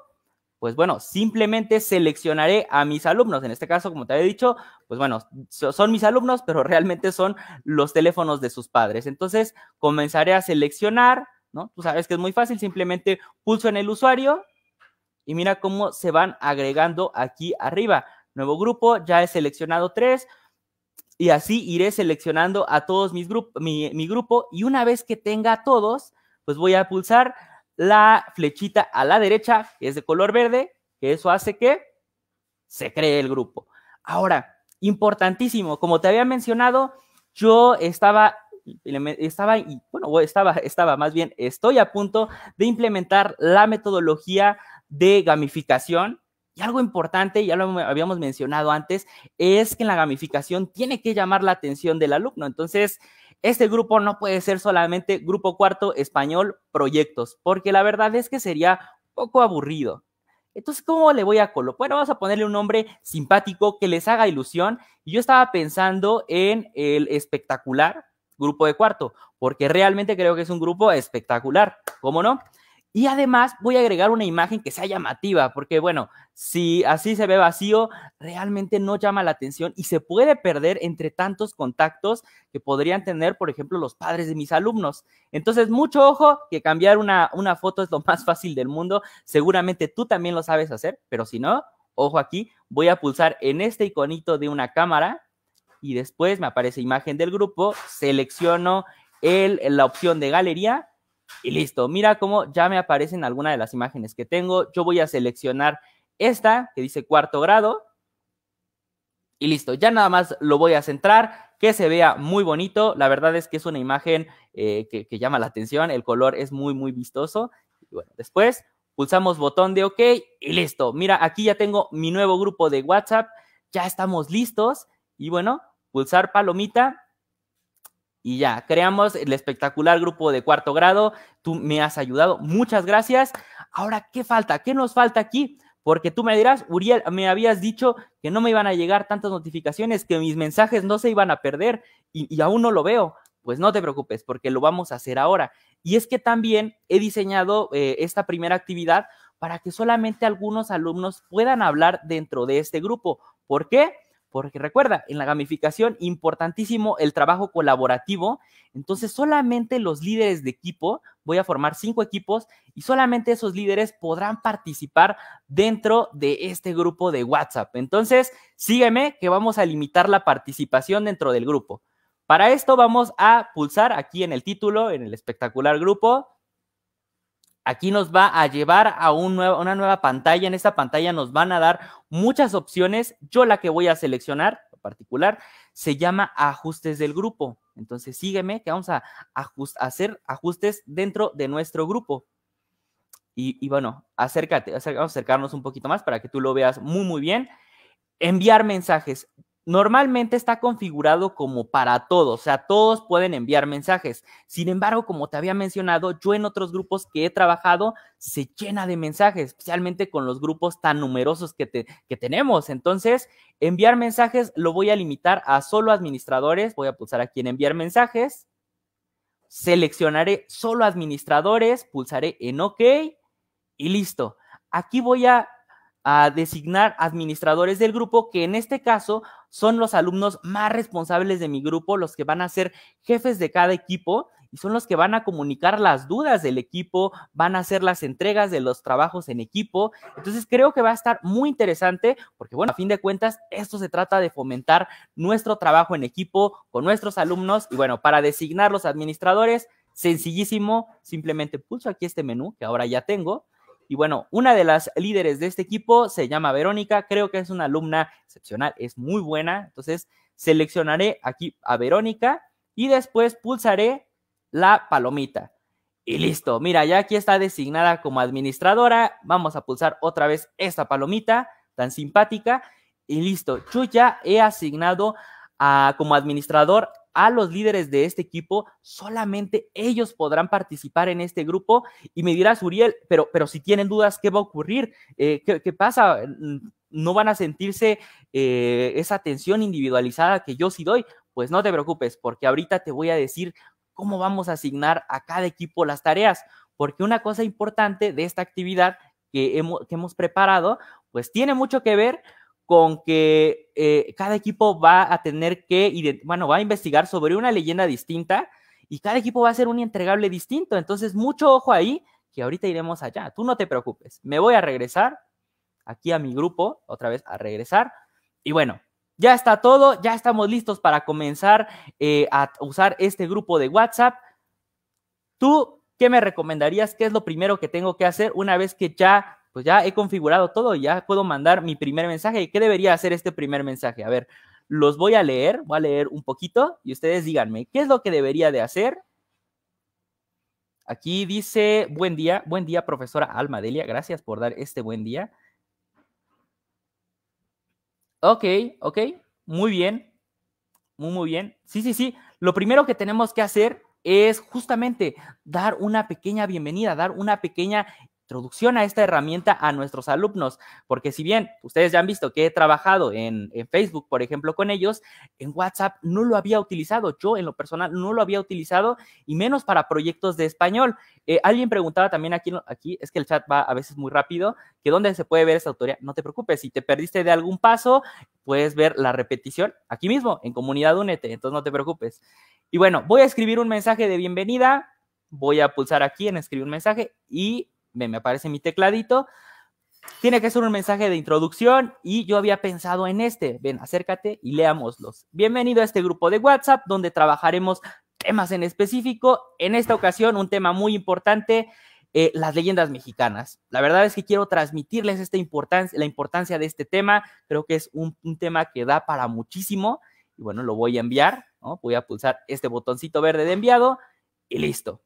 pues bueno, simplemente seleccionaré a mis alumnos. En este caso, como te había dicho, pues bueno, son mis alumnos, pero realmente son los teléfonos de sus padres. Entonces, comenzaré a seleccionar, ¿no? Tú sabes que es muy fácil, simplemente pulso en el usuario y mira cómo se van agregando aquí arriba. Nuevo grupo, ya he seleccionado tres y así iré seleccionando a todos mis grupos, mi, grupo y una vez que tenga a todos, pues voy a pulsar la flechita a la derecha, que es de color verde, que eso hace que se cree el grupo. Ahora, importantísimo, como te había mencionado, yo estaba estaba bueno, estaba estaba más bien estoy a punto de implementar la metodología de gamificación y algo importante, ya lo habíamos mencionado antes, es que la gamificación tiene que llamar la atención del alumno. Entonces, este grupo no puede ser solamente grupo cuarto español proyectos, porque la verdad es que sería poco aburrido. Entonces, ¿cómo le voy a colocar? Bueno, vamos a ponerle un nombre simpático que les haga ilusión. yo estaba pensando en el espectacular grupo de cuarto, porque realmente creo que es un grupo espectacular, ¿cómo no? Y además voy a agregar una imagen que sea llamativa, porque bueno, si así se ve vacío, realmente no llama la atención y se puede perder entre tantos contactos que podrían tener, por ejemplo, los padres de mis alumnos. Entonces, mucho ojo que cambiar una, foto es lo más fácil del mundo. Seguramente tú también lo sabes hacer, pero si no, ojo aquí, voy a pulsar en este iconito de una cámara y después me aparece imagen del grupo, selecciono el, la opción de galería y listo. Mira cómo ya me aparecen algunas de las imágenes que tengo. Yo voy a seleccionar esta que dice cuarto grado y listo. Ya nada más lo voy a centrar, que se vea muy bonito. La verdad es que es una imagen eh, que, que, llama la atención. El color es muy, muy vistoso. bueno, después pulsamos botón de OK y listo. Mira, aquí ya tengo mi nuevo grupo de WhatsApp. Ya estamos listos. Y bueno, pulsar palomita y ya, creamos el espectacular grupo de cuarto grado. Tú me has ayudado. Muchas gracias. Ahora, ¿qué falta? ¿Qué nos falta aquí? Porque tú me dirás, Uriel, me habías dicho que no me iban a llegar tantas notificaciones, que mis mensajes no se iban a perder y, aún no lo veo. Pues no te preocupes, porque lo vamos a hacer ahora. Y es que también he diseñado eh, esta primera actividad para que solamente algunos alumnos puedan hablar dentro de este grupo. ¿Por qué? porque recuerda, en la gamificación, importantísimo el trabajo colaborativo. Entonces, solamente los líderes de equipo, voy a formar cinco equipos y solamente esos líderes podrán participar dentro de este grupo de WhatsApp. Entonces, sígueme que vamos a limitar la participación dentro del grupo. Para esto vamos a pulsar aquí en el título, en el espectacular grupo, Aquí nos va a llevar a una nueva pantalla. En esta pantalla nos van a dar muchas opciones. Yo la que voy a seleccionar en particular se llama ajustes del grupo. Entonces sígueme que vamos a hacer ajustes dentro de nuestro grupo. Y, y bueno, acércate, vamos a acercarnos un poquito más para que tú lo veas muy, muy bien. Enviar mensajes normalmente está configurado como para todos, o sea, todos pueden enviar mensajes. Sin embargo, como te había mencionado, yo en otros grupos que he trabajado se llena de mensajes, especialmente con los grupos tan numerosos que, que tenemos. Entonces, enviar mensajes lo voy a limitar a solo administradores. Voy a pulsar aquí en enviar mensajes. Seleccionaré solo administradores, pulsaré en OK y listo. Aquí voy a designar administradores del grupo que en este caso son los alumnos más responsables de mi grupo, los que van a ser jefes de cada equipo y son los que van a comunicar las dudas del equipo, van a hacer las entregas de los trabajos en equipo. Entonces creo que va a estar muy interesante porque, bueno, a fin de cuentas, esto se trata de fomentar nuestro trabajo en equipo con nuestros alumnos y, bueno, para designar los administradores, sencillísimo, simplemente pulso aquí este menú que ahora ya tengo y bueno, una de las líderes de este equipo se llama Verónica, creo que es una alumna excepcional, es muy buena, entonces seleccionaré aquí a Verónica y después pulsaré la palomita. Y listo, mira, ya aquí está designada como administradora, vamos a pulsar otra vez esta palomita tan simpática y listo, yo ya he asignado a, como administrador a los líderes de este equipo, solamente ellos podrán participar en este grupo. Y me dirás, Uriel, pero, pero si tienen dudas, ¿qué va a ocurrir? Eh, ¿qué, pasa? Mm, ¿No van a sentirse eh, esa atención individualizada que yo sí doy? Pues no te preocupes, porque ahorita te voy a decir cómo vamos a asignar a cada equipo las tareas, porque una cosa importante de esta actividad que hemos, que hemos preparado, pues tiene mucho que ver con que eh, cada equipo va a tener que, bueno, va a investigar sobre una leyenda distinta y cada equipo va a hacer un entregable distinto. Entonces, mucho ojo ahí, que ahorita iremos allá. Tú no te preocupes, me voy a regresar aquí a mi grupo, otra vez a regresar. Y bueno, ya está todo, ya estamos listos para comenzar eh, a usar este grupo de WhatsApp. ¿Tú qué me recomendarías? ¿Qué es lo primero que tengo que hacer una vez que ya pues ya he configurado todo, ya puedo mandar mi primer mensaje. ¿Qué debería hacer este primer mensaje? A ver, los voy a leer, voy a leer un poquito y ustedes díganme, ¿qué es lo que debería de hacer? Aquí dice, buen día, buen día, profesora alma delia gracias por dar este buen día. Ok, ok, muy bien, muy, muy bien. Sí, sí, sí, lo primero que tenemos que hacer es justamente dar una pequeña bienvenida, dar una pequeña introducción a esta herramienta a nuestros alumnos, porque si bien ustedes ya han visto que he trabajado en, Facebook, por ejemplo, con ellos, en WhatsApp no lo había utilizado, yo en lo personal no lo había utilizado, y menos para proyectos de español. Eh, alguien preguntaba también aquí, aquí, es que el chat va a veces muy rápido, que dónde se puede ver esta autoría. No te preocupes, si te perdiste de algún paso, puedes ver la repetición aquí mismo, en Comunidad Únete, entonces no te preocupes. Y bueno, voy a escribir un mensaje de bienvenida, voy a pulsar aquí en escribir un mensaje y me aparece mi tecladito. Tiene que ser un mensaje de introducción y yo había pensado en este. Ven, acércate y leámoslos. Bienvenido a este grupo de WhatsApp donde trabajaremos temas en específico. En esta ocasión, un tema muy importante, eh, las leyendas mexicanas. La verdad es que quiero transmitirles esta importancia, la importancia de este tema. Creo que es un, tema que da para muchísimo. Y bueno, lo voy a enviar. Voy a pulsar este botoncito verde de enviado y listo.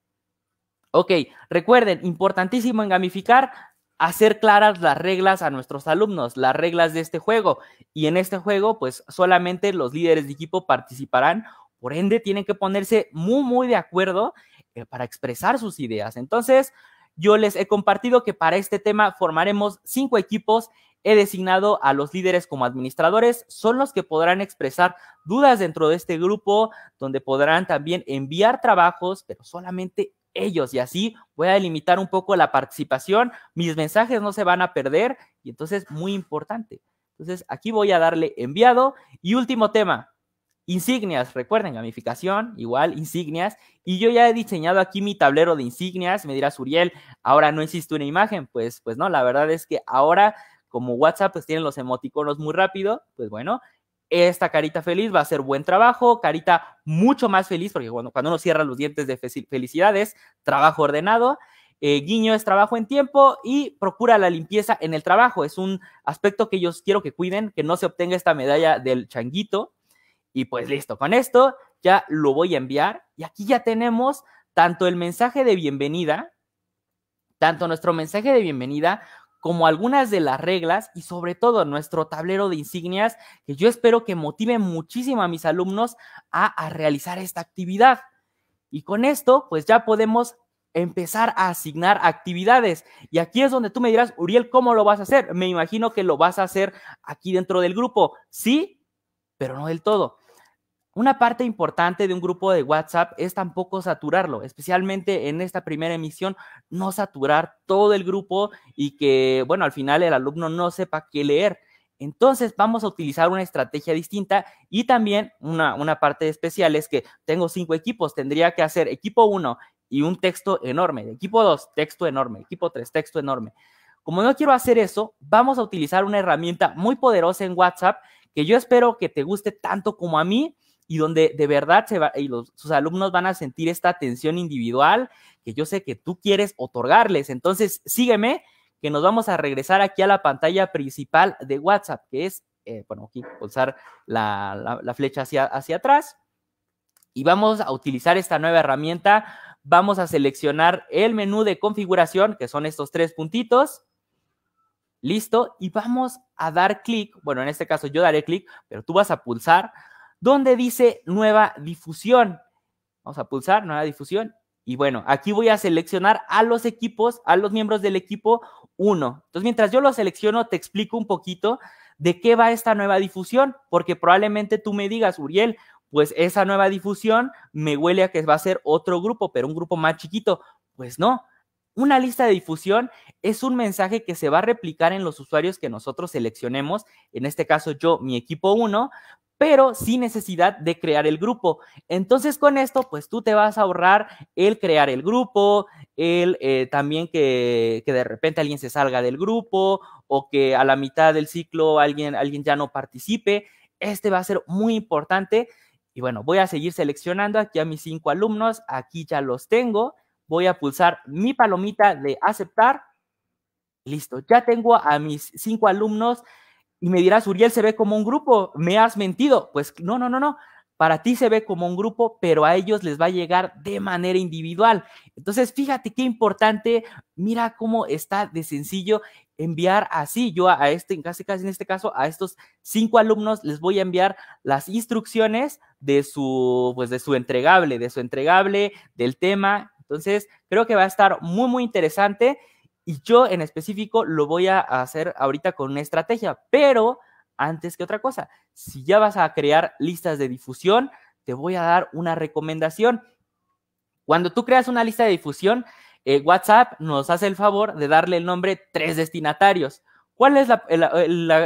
Ok, recuerden, importantísimo en gamificar, hacer claras las reglas a nuestros alumnos, las reglas de este juego. Y en este juego, pues solamente los líderes de equipo participarán, por ende tienen que ponerse muy, muy de acuerdo eh, para expresar sus ideas. Entonces, yo les he compartido que para este tema formaremos cinco equipos. He designado a los líderes como administradores, son los que podrán expresar dudas dentro de este grupo, donde podrán también enviar trabajos, pero solamente ellos y así voy a delimitar un poco la participación, mis mensajes no se van a perder y entonces muy importante. Entonces aquí voy a darle enviado y último tema, insignias, recuerden gamificación, igual insignias y yo ya he diseñado aquí mi tablero de insignias, me dirá Uriel, ahora no existe una imagen, pues pues no, la verdad es que ahora como WhatsApp pues tienen los emoticonos muy rápido, pues bueno, esta carita feliz va a ser buen trabajo, carita mucho más feliz, porque bueno, cuando uno cierra los dientes de felicidades, trabajo ordenado, eh, guiño es trabajo en tiempo y procura la limpieza en el trabajo. Es un aspecto que yo quiero que cuiden, que no se obtenga esta medalla del changuito. Y pues listo, con esto ya lo voy a enviar y aquí ya tenemos tanto el mensaje de bienvenida, tanto nuestro mensaje de bienvenida como algunas de las reglas y sobre todo nuestro tablero de insignias que yo espero que motive muchísimo a mis alumnos a, realizar esta actividad. Y con esto, pues ya podemos empezar a asignar actividades. Y aquí es donde tú me dirás, Uriel, ¿cómo lo vas a hacer? Me imagino que lo vas a hacer aquí dentro del grupo. Sí, pero no del todo. Una parte importante de un grupo de WhatsApp es tampoco saturarlo, especialmente en esta primera emisión, no saturar todo el grupo y que, bueno, al final el alumno no sepa qué leer. Entonces vamos a utilizar una estrategia distinta y también una, parte especial es que tengo cinco equipos, tendría que hacer equipo uno y un texto enorme, equipo dos texto enorme, equipo tres texto enorme. Como no quiero hacer eso, vamos a utilizar una herramienta muy poderosa en WhatsApp que yo espero que te guste tanto como a mí y donde de verdad se va, y sus alumnos van a sentir esta atención individual que yo sé que tú quieres otorgarles. Entonces, sígueme, que nos vamos a regresar aquí a la pantalla principal de WhatsApp, que es, eh, bueno, aquí pulsar la, flecha hacia, hacia atrás y vamos a utilizar esta nueva herramienta. Vamos a seleccionar el menú de configuración, que son estos tres puntitos. Listo, y vamos a dar clic. Bueno, en este caso yo daré clic, pero tú vas a pulsar donde dice nueva difusión. Vamos a pulsar nueva difusión. Y bueno, aquí voy a seleccionar a los equipos, a los miembros del equipo 1. Entonces, mientras yo lo selecciono, te explico un poquito de qué va esta nueva difusión, porque probablemente tú me digas, Uriel, pues esa nueva difusión me huele a que va a ser otro grupo, pero un grupo más chiquito. Pues no, una lista de difusión es un mensaje que se va a replicar en los usuarios que nosotros seleccionemos, en este caso yo, mi equipo 1, pero sin necesidad de crear el grupo. Entonces con esto, pues tú te vas a ahorrar el crear el grupo, el eh, también que, que, de repente alguien se salga del grupo o que a la mitad del ciclo alguien, alguien ya no participe. Este va a ser muy importante. Y bueno, voy a seguir seleccionando aquí a mis cinco alumnos. Aquí ya los tengo. Voy a pulsar mi palomita de aceptar. Listo, ya tengo a mis cinco alumnos y me dirás, Uriel se ve como un grupo, me has mentido. Pues no, no, no, no. Para ti se ve como un grupo, pero a ellos les va a llegar de manera individual. Entonces, fíjate qué importante, mira cómo está de sencillo enviar así. Yo a este, casi casi en este caso, a estos cinco alumnos les voy a enviar las instrucciones de su, pues de su entregable, de su entregable, del tema. Entonces, creo que va a estar muy, muy interesante. Y yo en específico lo voy a hacer ahorita con una estrategia, pero antes que otra cosa, si ya vas a crear listas de difusión, te voy a dar una recomendación. Cuando tú creas una lista de difusión, eh, WhatsApp nos hace el favor de darle el nombre tres destinatarios. ¿Cuál es la eh,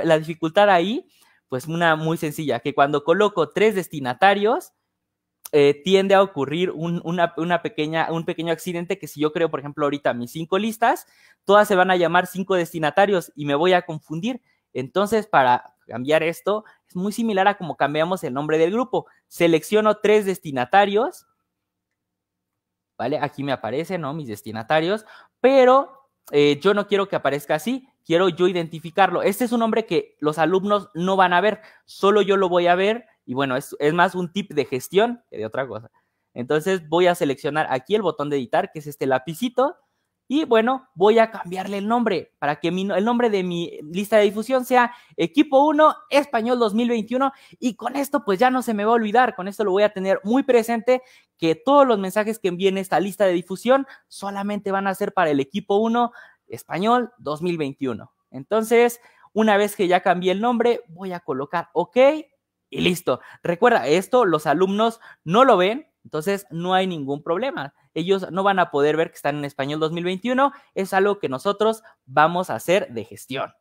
eh, dificultad ahí? Pues una muy sencilla, que cuando coloco tres destinatarios, eh, tiende a ocurrir un, una, pequeña, un pequeño accidente que si yo creo, por ejemplo, ahorita mis cinco listas, todas se van a llamar cinco destinatarios y me voy a confundir. Entonces, para cambiar esto, es muy similar a como cambiamos el nombre del grupo. Selecciono tres destinatarios, ¿vale? Aquí me aparecen, Mis destinatarios, pero eh, yo no quiero que aparezca así, quiero yo identificarlo. Este es un nombre que los alumnos no van a ver, solo yo lo voy a ver y bueno, es, más un tip de gestión que de otra cosa. Entonces voy a seleccionar aquí el botón de editar, que es este lapicito. Y bueno, voy a cambiarle el nombre para que el nombre de mi lista de difusión sea Equipo 1 Español 2021. Y con esto pues ya no se me va a olvidar, con esto lo voy a tener muy presente, que todos los mensajes que envíen esta lista de difusión solamente van a ser para el Equipo 1 Español 2021. Entonces, una vez que ya cambié el nombre, voy a colocar OK y listo. Recuerda, esto los alumnos no lo ven, entonces no hay ningún problema. Ellos no van a poder ver que están en español 2021, es algo que nosotros vamos a hacer de gestión.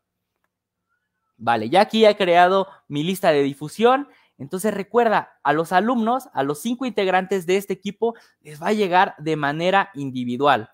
Vale, ya aquí he creado mi lista de difusión. Entonces recuerda, a los alumnos, a los cinco integrantes de este equipo, les va a llegar de manera individual.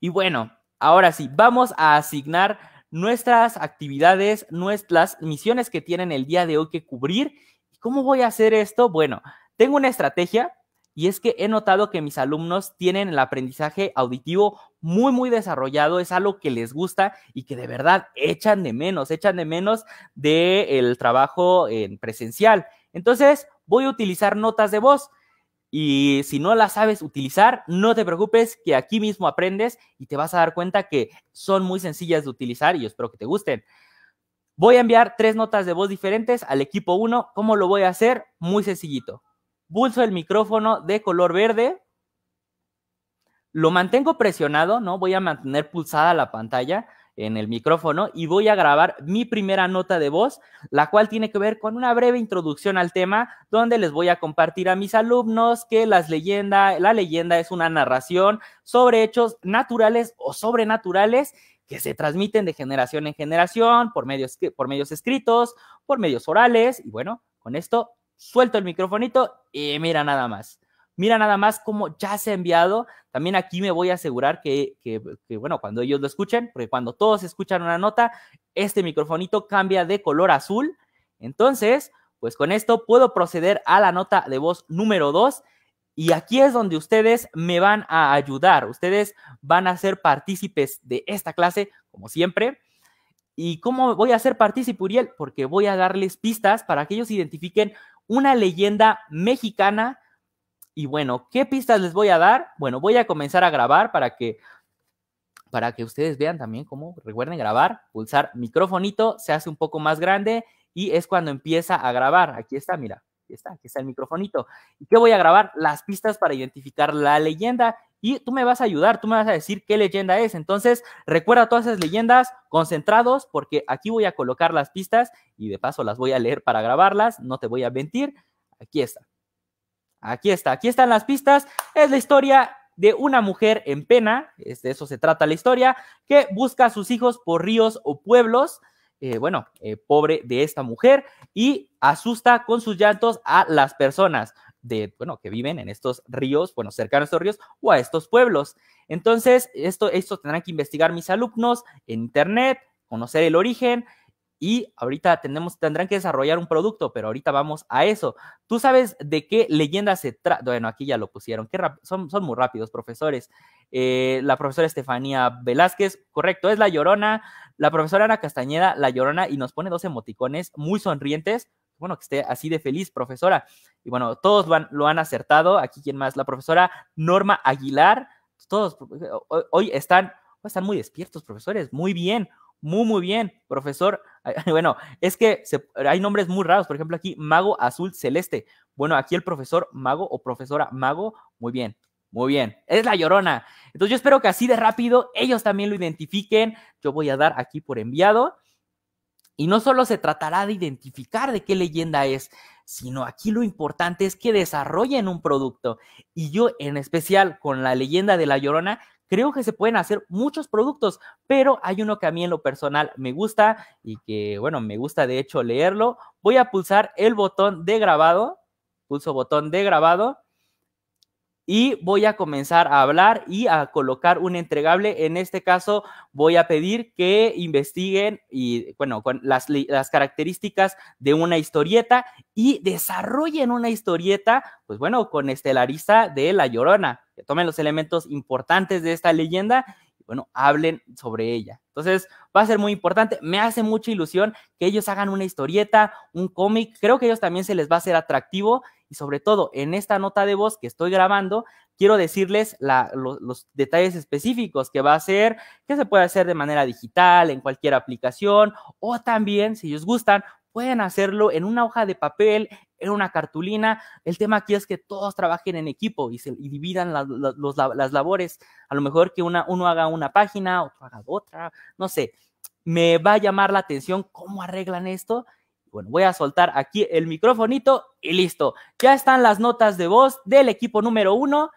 Y bueno, ahora sí, vamos a asignar nuestras actividades, nuestras misiones que tienen el día de hoy que cubrir. ¿Y cómo voy a hacer esto? Bueno, tengo una estrategia y es que he notado que mis alumnos tienen el aprendizaje auditivo muy, muy desarrollado, es algo que les gusta y que de verdad echan de menos, echan de menos del trabajo en eh, presencial. Entonces, voy a utilizar notas de voz. Y si no la sabes utilizar, no te preocupes, que aquí mismo aprendes y te vas a dar cuenta que son muy sencillas de utilizar y espero que te gusten. Voy a enviar tres notas de voz diferentes al equipo 1. ¿Cómo lo voy a hacer? Muy sencillito. Pulso el micrófono de color verde. Lo mantengo presionado, ¿no? Voy a mantener pulsada la pantalla en el micrófono y voy a grabar mi primera nota de voz, la cual tiene que ver con una breve introducción al tema, donde les voy a compartir a mis alumnos que las leyenda, la leyenda es una narración sobre hechos naturales o sobrenaturales que se transmiten de generación en generación por medios, por medios escritos, por medios orales. Y bueno, con esto suelto el microfonito y mira nada más. Mira nada más cómo ya se ha enviado. También aquí me voy a asegurar que, bueno, cuando ellos lo escuchen, porque cuando todos escuchan una nota, este microfonito cambia de color azul. Entonces, pues con esto puedo proceder a la nota de voz número 2. Y aquí es donde ustedes me van a ayudar. Ustedes van a ser partícipes de esta clase, como siempre. ¿Y cómo voy a ser partícipe, Uriel? Porque voy a darles pistas para que ellos identifiquen una leyenda mexicana y bueno, ¿qué pistas les voy a dar? Bueno, voy a comenzar a grabar para que para que ustedes vean también cómo recuerden grabar, pulsar microfonito, se hace un poco más grande y es cuando empieza a grabar. Aquí está, mira, aquí está, aquí está el microfonito. ¿Y qué voy a grabar? Las pistas para identificar la leyenda y tú me vas a ayudar, tú me vas a decir qué leyenda es. Entonces, recuerda todas esas leyendas concentrados porque aquí voy a colocar las pistas y de paso las voy a leer para grabarlas, no te voy a mentir. Aquí está. Aquí está, aquí están las pistas. Es la historia de una mujer en pena, de eso se trata la historia, que busca a sus hijos por ríos o pueblos. Eh, bueno, eh, pobre de esta mujer y asusta con sus llantos a las personas de, bueno, que viven en estos ríos, bueno, cercanos a estos ríos o a estos pueblos. Entonces, esto, esto tendrán que investigar mis alumnos en internet, conocer el origen y ahorita tenemos, tendrán que desarrollar un producto, pero ahorita vamos a eso. ¿Tú sabes de qué leyenda se trata? Bueno, aquí ya lo pusieron. son, muy rápidos, profesores. Eh, la profesora Estefanía Velázquez, correcto, es la llorona. La profesora Ana Castañeda, la llorona, y nos pone dos emoticones muy sonrientes. Bueno, que esté así de feliz, profesora. Y bueno, todos lo han, lo han acertado. Aquí, ¿quién más? La profesora Norma Aguilar. Todos eh, hoy están, están muy despiertos, profesores. Muy bien. Muy, muy bien, profesor. <laughs> Bueno, es que hay nombres muy raros. Por ejemplo, aquí Mago Azul Celeste. Bueno, aquí el profesor Mago o profesora Mago. Muy bien, muy bien. Es la llorona. Entonces yo espero que así de rápido ellos también lo identifiquen. Yo voy a dar aquí por enviado. Y no solo se tratará de identificar de qué leyenda es, sino aquí lo importante es que desarrollen un producto. Y yo en especial con la leyenda de la llorona creo que se pueden hacer muchos productos, pero hay uno que a mí en lo personal me gusta y que, bueno, me gusta de hecho leerlo. Voy a pulsar el botón de grabado, pulso botón de grabado y voy a comenzar a hablar y a colocar un entregable. En este caso, voy a pedir que investiguen y, bueno, con las, las características de una historieta y desarrollen una historieta, pues bueno, con estelariza de La Llorona, que tomen los elementos importantes de esta leyenda y, bueno, hablen sobre ella. Entonces, va a ser muy importante. Me hace mucha ilusión que ellos hagan una historieta, un cómic. Creo que a ellos también se les va a hacer atractivo y sobre todo en esta nota de voz que estoy grabando, quiero decirles los, detalles específicos que va a ser que se puede hacer de manera digital, en cualquier aplicación o también, si ellos gustan, pueden hacerlo en una hoja de papel, en una cartulina. El tema aquí es que todos trabajen en equipo y, se, dividan las labores. A lo mejor que uno haga una página, otro haga otra, no sé. Me va a llamar la atención cómo arreglan esto bueno, voy a soltar aquí el microfonito y listo. Ya están las notas de voz del equipo número uno.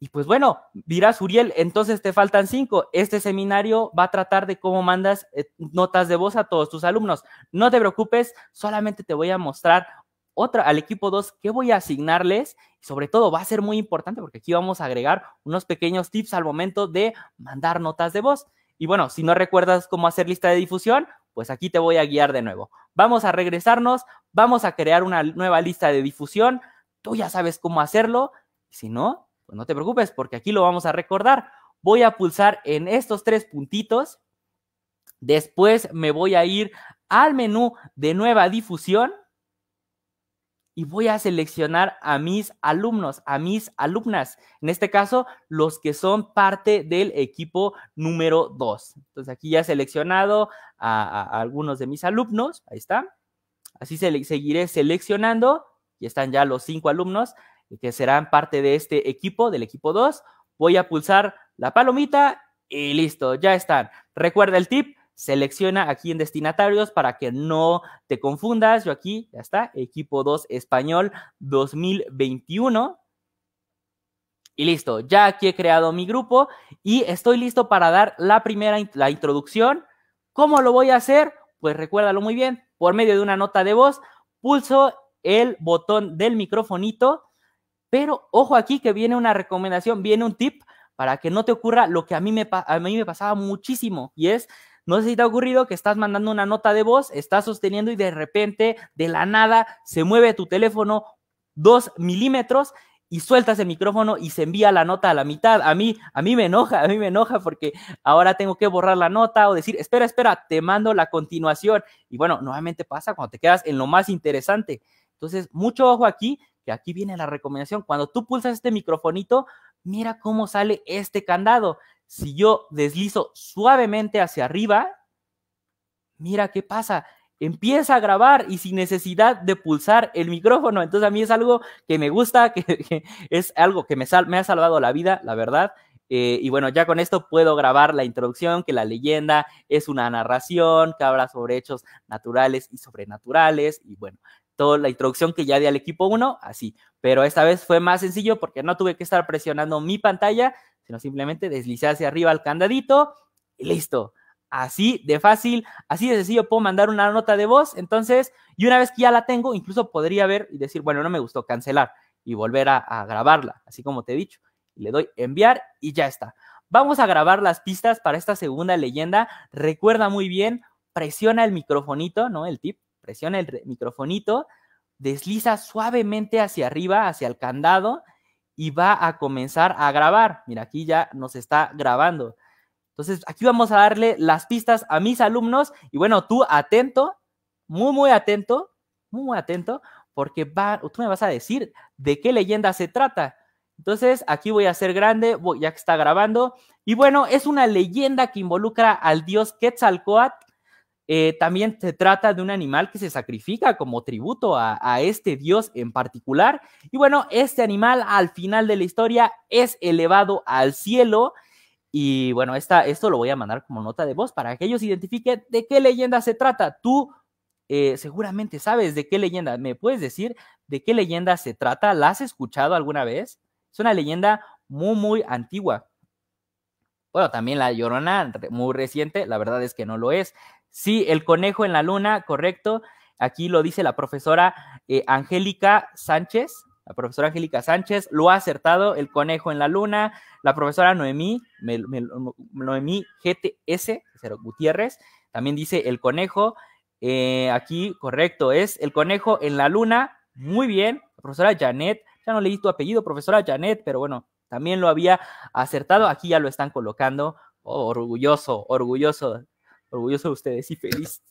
Y pues bueno, dirás Uriel, entonces te faltan cinco. Este seminario va a tratar de cómo mandas eh, notas de voz a todos tus alumnos. No te preocupes, solamente te voy a mostrar otra al equipo dos. que voy a asignarles. Y sobre todo va a ser muy importante porque aquí vamos a agregar unos pequeños tips al momento de mandar notas de voz. Y bueno, si no recuerdas cómo hacer lista de difusión, pues aquí te voy a guiar de nuevo. Vamos a regresarnos, vamos a crear una nueva lista de difusión. Tú ya sabes cómo hacerlo. Si no, pues no te preocupes porque aquí lo vamos a recordar. Voy a pulsar en estos tres puntitos. Después me voy a ir al menú de nueva difusión y voy a seleccionar a mis alumnos, a mis alumnas, en este caso los que son parte del equipo número 2. Entonces aquí ya he seleccionado a, algunos de mis alumnos, ahí está. Así seguiré seleccionando, y están ya los cinco alumnos que serán parte de este equipo, del equipo 2. Voy a pulsar la palomita y listo, ya están. Recuerda el tip, selecciona aquí en destinatarios para que no te confundas. Yo aquí, ya está, equipo 2 español 2021. Y listo, ya aquí he creado mi grupo y estoy listo para dar la primera, la introducción. ¿Cómo lo voy a hacer? Pues recuérdalo muy bien, por medio de una nota de voz, pulso el botón del microfonito, pero ojo aquí que viene una recomendación, viene un tip para que no te ocurra lo que a mí me, a mí me pasaba muchísimo y es no sé si te ha ocurrido que estás mandando una nota de voz, estás sosteniendo y de repente, de la nada, se mueve tu teléfono dos milímetros y sueltas el micrófono y se envía la nota a la mitad. A mí, a mí me enoja, a mí me enoja porque ahora tengo que borrar la nota o decir, espera, espera, te mando la continuación. Y bueno, nuevamente pasa cuando te quedas en lo más interesante. Entonces, mucho ojo aquí, que aquí viene la recomendación. Cuando tú pulsas este microfonito, mira cómo sale este candado si yo deslizo suavemente hacia arriba, mira qué pasa. Empieza a grabar y sin necesidad de pulsar el micrófono. Entonces a mí es algo que me gusta, <laughs> que, es algo que me, ha salvado la vida, la verdad. Eh, y bueno, ya con esto puedo grabar la introducción, que la leyenda es una narración que habla sobre hechos naturales y sobrenaturales. Y bueno, toda la introducción que ya di al equipo 1, así. Pero esta vez fue más sencillo porque no tuve que estar presionando mi pantalla, sino simplemente desliza hacia arriba al candadito y listo. Así de fácil, así de sencillo puedo mandar una nota de voz. Entonces, y una vez que ya la tengo, incluso podría ver y decir, bueno, no me gustó, cancelar y volver a, a grabarla, así como te he dicho. Le doy enviar y ya está. Vamos a grabar las pistas para esta segunda leyenda. Recuerda muy bien, presiona el microfonito, ¿no? El tip, presiona el microfonito, desliza suavemente hacia arriba, hacia el candado y va a comenzar a grabar. Mira, aquí ya nos está grabando. Entonces, aquí vamos a darle las pistas a mis alumnos y bueno, tú atento, muy, muy atento, muy, muy atento, porque va, tú me vas a decir de qué leyenda se trata. Entonces, aquí voy a hacer grande, ya que está grabando. Y bueno, es una leyenda que involucra al dios Quetzalcoatl eh, también se trata de un animal que se sacrifica como tributo a, este dios en particular. Y bueno, este animal al final de la historia es elevado al cielo. Y bueno, esta, esto lo voy a mandar como nota de voz para que ellos identifiquen de qué leyenda se trata. Tú eh, seguramente sabes de qué leyenda. ¿Me puedes decir de qué leyenda se trata? ¿La has escuchado alguna vez? Es una leyenda muy, muy antigua. Bueno, también la Llorona, muy reciente, la verdad es que no lo es. Sí, el conejo en la luna, correcto. Aquí lo dice la profesora eh, Angélica Sánchez. La profesora Angélica Sánchez lo ha acertado, el conejo en la luna. La profesora Noemí, Noemí GTS, Gutiérrez, también dice el conejo. Eh, aquí, correcto, es el conejo en la luna. Muy bien, profesora Janet. Ya no leí tu apellido, profesora Janet, pero bueno, también lo había acertado. Aquí ya lo están colocando. Oh, orgulloso, orgulloso orgulloso de ustedes y feliz.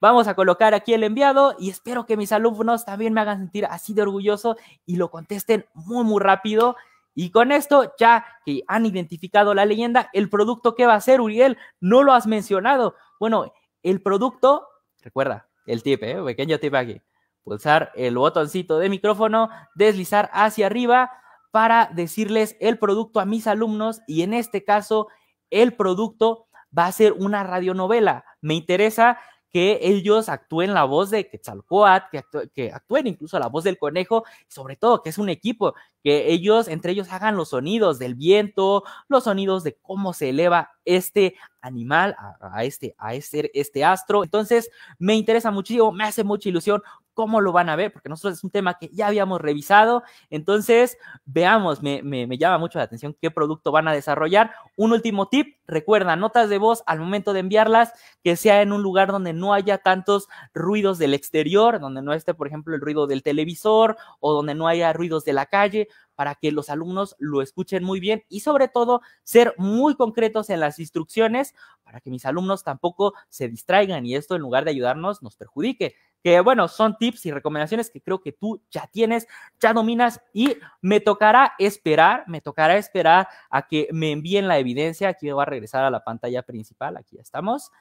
Vamos a colocar aquí el enviado y espero que mis alumnos también me hagan sentir así de orgulloso y lo contesten muy, muy rápido. Y con esto, ya que han identificado la leyenda, el producto que va a ser, Uriel, no lo has mencionado. Bueno, el producto, recuerda, el tip, ¿eh? pequeño tip aquí. Pulsar el botoncito de micrófono, deslizar hacia arriba para decirles el producto a mis alumnos y en este caso, el producto va a ser una radionovela. Me interesa que ellos actúen la voz de Quetzalcoatl, que, actúen, incluso la voz del conejo, sobre todo que es un equipo, que ellos, entre ellos, hagan los sonidos del viento, los sonidos de cómo se eleva este animal a, este, a este, este astro. Entonces, me interesa muchísimo, me hace mucha ilusión cómo lo van a ver, porque nosotros es un tema que ya habíamos revisado. Entonces, veamos, me, llama mucho la atención qué producto van a desarrollar. Un último tip, recuerda, notas de voz al momento de enviarlas, que sea en un lugar donde no haya tantos ruidos del exterior, donde no esté, por ejemplo, el ruido del televisor o donde no haya ruidos de la calle, para que los alumnos lo escuchen muy bien y sobre todo ser muy concretos en las instrucciones para que mis alumnos tampoco se distraigan y esto en lugar de ayudarnos nos perjudique que bueno, son tips y recomendaciones que creo que tú ya tienes, ya dominas y me tocará esperar, me tocará esperar a que me envíen la evidencia. Aquí voy a regresar a la pantalla principal, aquí estamos.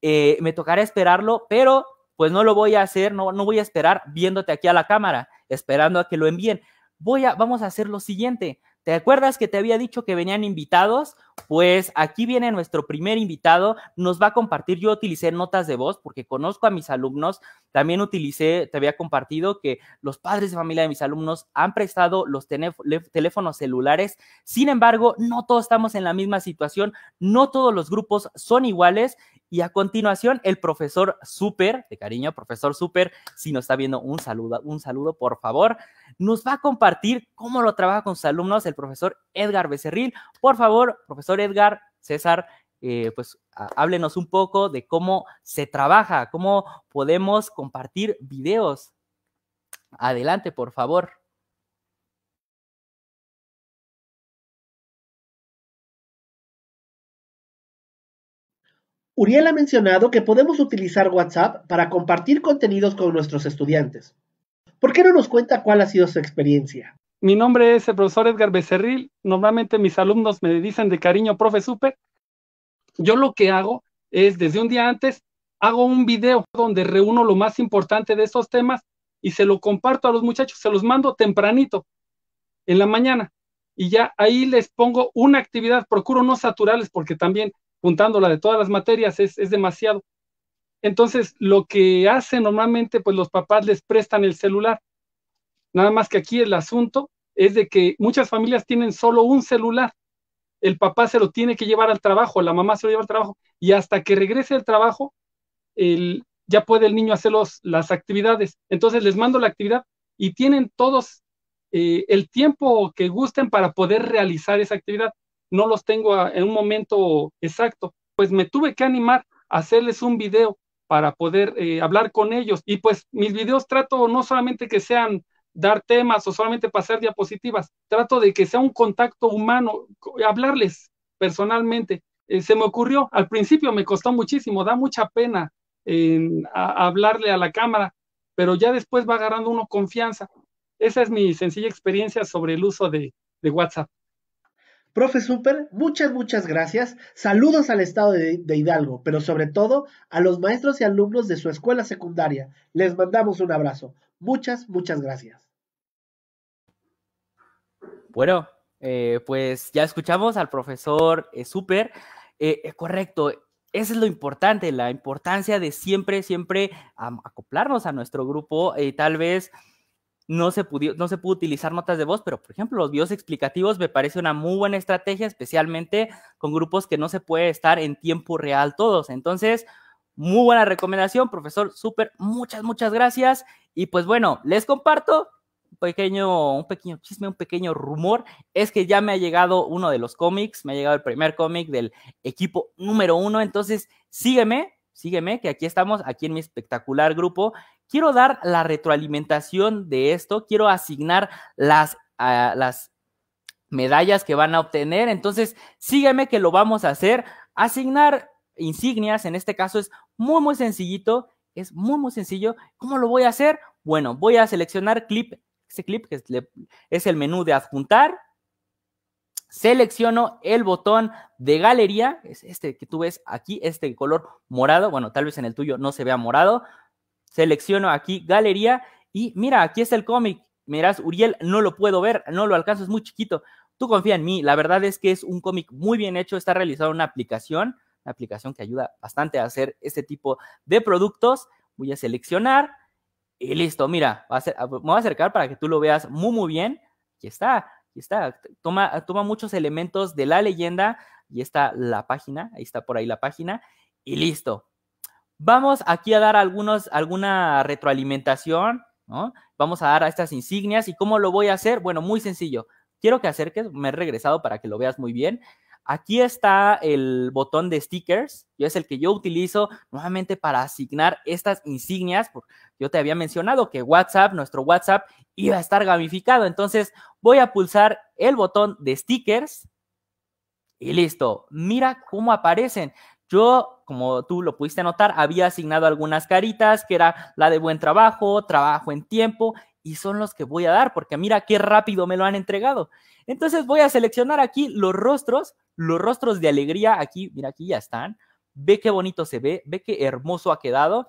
Eh, me tocará esperarlo, pero pues no lo voy a hacer, no, no voy a esperar viéndote aquí a la cámara, esperando a que lo envíen. Voy a, vamos a hacer lo siguiente. ¿Te acuerdas que te había dicho que venían invitados? Pues aquí viene nuestro primer invitado, nos va a compartir, yo utilicé notas de voz porque conozco a mis alumnos, también utilicé, te había compartido que los padres de familia de mis alumnos han prestado los teléfonos celulares, sin embargo, no todos estamos en la misma situación, no todos los grupos son iguales y a continuación, el profesor Super, de cariño, profesor Super, si nos está viendo, un saludo, un saludo, por favor, nos va a compartir cómo lo trabaja con sus alumnos el profesor Edgar Becerril. Por favor, profesor. Edgar César, eh, pues háblenos un poco de cómo se trabaja, cómo podemos compartir videos. Adelante, por favor. Uriel ha mencionado que podemos utilizar WhatsApp para compartir contenidos con nuestros estudiantes. ¿Por qué no nos cuenta cuál ha sido su experiencia? Mi nombre es el profesor Edgar Becerril. Normalmente mis alumnos me dicen de cariño, profe Super. Yo lo que hago es, desde un día antes, hago un video donde reúno lo más importante de esos temas y se lo comparto a los muchachos, se los mando tempranito, en la mañana. Y ya ahí les pongo una actividad, procuro no saturarles porque también juntándola de todas las materias es, es demasiado. Entonces, lo que hacen normalmente, pues los papás les prestan el celular Nada más que aquí el asunto es de que muchas familias tienen solo un celular. El papá se lo tiene que llevar al trabajo, la mamá se lo lleva al trabajo y hasta que regrese al trabajo, ya puede el niño hacer las actividades. Entonces les mando la actividad y tienen todos eh, el tiempo que gusten para poder realizar esa actividad. No los tengo en un momento exacto. Pues me tuve que animar a hacerles un video para poder eh, hablar con ellos. Y pues mis videos trato no solamente que sean dar temas o solamente pasar diapositivas. Trato de que sea un contacto humano, hablarles personalmente. Eh, se me ocurrió, al principio me costó muchísimo, da mucha pena hablarle a la cámara, pero ya después va agarrando uno confianza. Esa es mi sencilla experiencia sobre el uso de, WhatsApp. Profe Super, muchas, muchas gracias. Saludos al estado de, Hidalgo, pero sobre todo a los maestros y alumnos de su escuela secundaria. Les mandamos un abrazo. Muchas, muchas gracias. Bueno, eh, pues ya escuchamos al profesor eh, Súper, Super. Eh, correcto, eso es lo importante, la importancia de siempre, siempre acoplarnos a nuestro grupo. tal vez no se, pudo, no se pudo utilizar notas de voz, pero por ejemplo, los videos explicativos me parece una muy buena estrategia, especialmente con grupos que no se puede estar en tiempo real todos. Entonces, muy buena recomendación, profesor Super. Muchas, muchas gracias. Y pues bueno, les comparto pequeño, un pequeño chisme, un pequeño rumor, es que ya me ha llegado uno de los cómics, me ha llegado el primer cómic del equipo número uno, entonces sígueme, sígueme, que aquí estamos, aquí en mi espectacular grupo. Quiero dar la retroalimentación de esto, quiero asignar las, ah, las medallas que van a obtener, entonces sígueme que lo vamos a hacer. Asignar insignias, en este caso es muy, muy sencillito, es muy, muy sencillo. ¿Cómo lo voy a hacer? Bueno, voy a seleccionar clip este clip, que es, el menú de adjuntar. Selecciono el botón de galería, es este que tú ves aquí, este color morado, bueno, tal vez en el tuyo no se vea morado. Selecciono aquí galería y mira, aquí está el cómic. Mirás, Uriel, no lo puedo ver, no lo alcanzo, es muy chiquito. Tú confía en mí, la verdad es que es un cómic muy bien hecho, está realizado una aplicación, una aplicación que ayuda bastante a hacer este tipo de productos. Voy a seleccionar, y listo, mira, va a ah, me voy a acercar para que tú lo veas muy, muy bien. Aquí está, aquí está. Toma, toma muchos elementos de la leyenda. Y está la página, ahí está por ahí la página. Y listo. Vamos aquí a dar algunos, alguna retroalimentación, ¿no? Vamos a dar a estas insignias. ¿Y cómo lo voy a hacer? Bueno, muy sencillo. Quiero que acerques, me he regresado para que lo veas muy bien. Aquí está el botón de stickers, yo es el que yo utilizo nuevamente para asignar estas insignias yo te había mencionado que WhatsApp, nuestro WhatsApp, iba a estar gamificado. Entonces voy a pulsar el botón de stickers y listo. Mira cómo aparecen. Yo, como tú lo pudiste notar, había asignado algunas caritas, que era la de buen trabajo, trabajo en tiempo, y son los que voy a dar, porque mira qué rápido me lo han entregado. Entonces voy a seleccionar aquí los rostros, los rostros de alegría, aquí, mira, aquí ya están. Ve qué bonito se ve, ve qué hermoso ha quedado.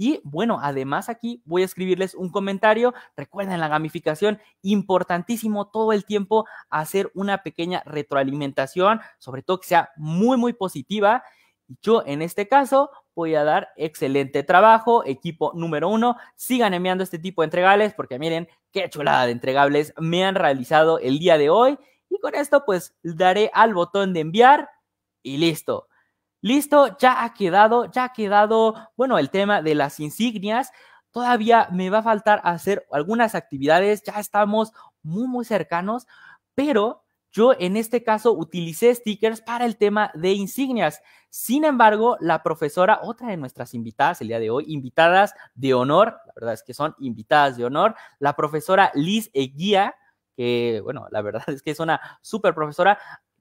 Y bueno, además aquí voy a escribirles un comentario. Recuerden la gamificación, importantísimo todo el tiempo hacer una pequeña retroalimentación, sobre todo que sea muy, muy positiva. Yo en este caso voy a dar excelente trabajo, equipo número uno. Sigan enviando este tipo de entregables porque miren qué chulada de entregables me han realizado el día de hoy. Y con esto pues daré al botón de enviar y listo. Listo, ya ha quedado, ya ha quedado, bueno, el tema de las insignias. Todavía me va a faltar hacer algunas actividades, ya estamos muy, muy cercanos, pero yo en este caso utilicé stickers para el tema de insignias. Sin embargo, la profesora, otra de nuestras invitadas el día de hoy, invitadas de honor, la verdad es que son invitadas de honor, la profesora Liz Eguía, que bueno, la verdad es que es una súper profesora,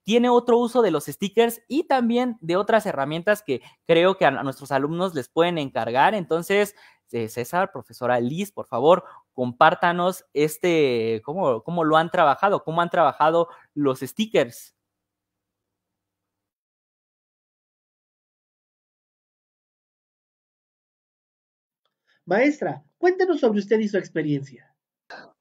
tiene otro uso de los stickers y también de otras herramientas que creo que a nuestros alumnos les pueden encargar. Entonces, eh, César, profesora Liz, por favor, compártanos este, cómo, cómo lo han trabajado, cómo han trabajado los stickers. Maestra, cuéntenos sobre usted y su experiencia.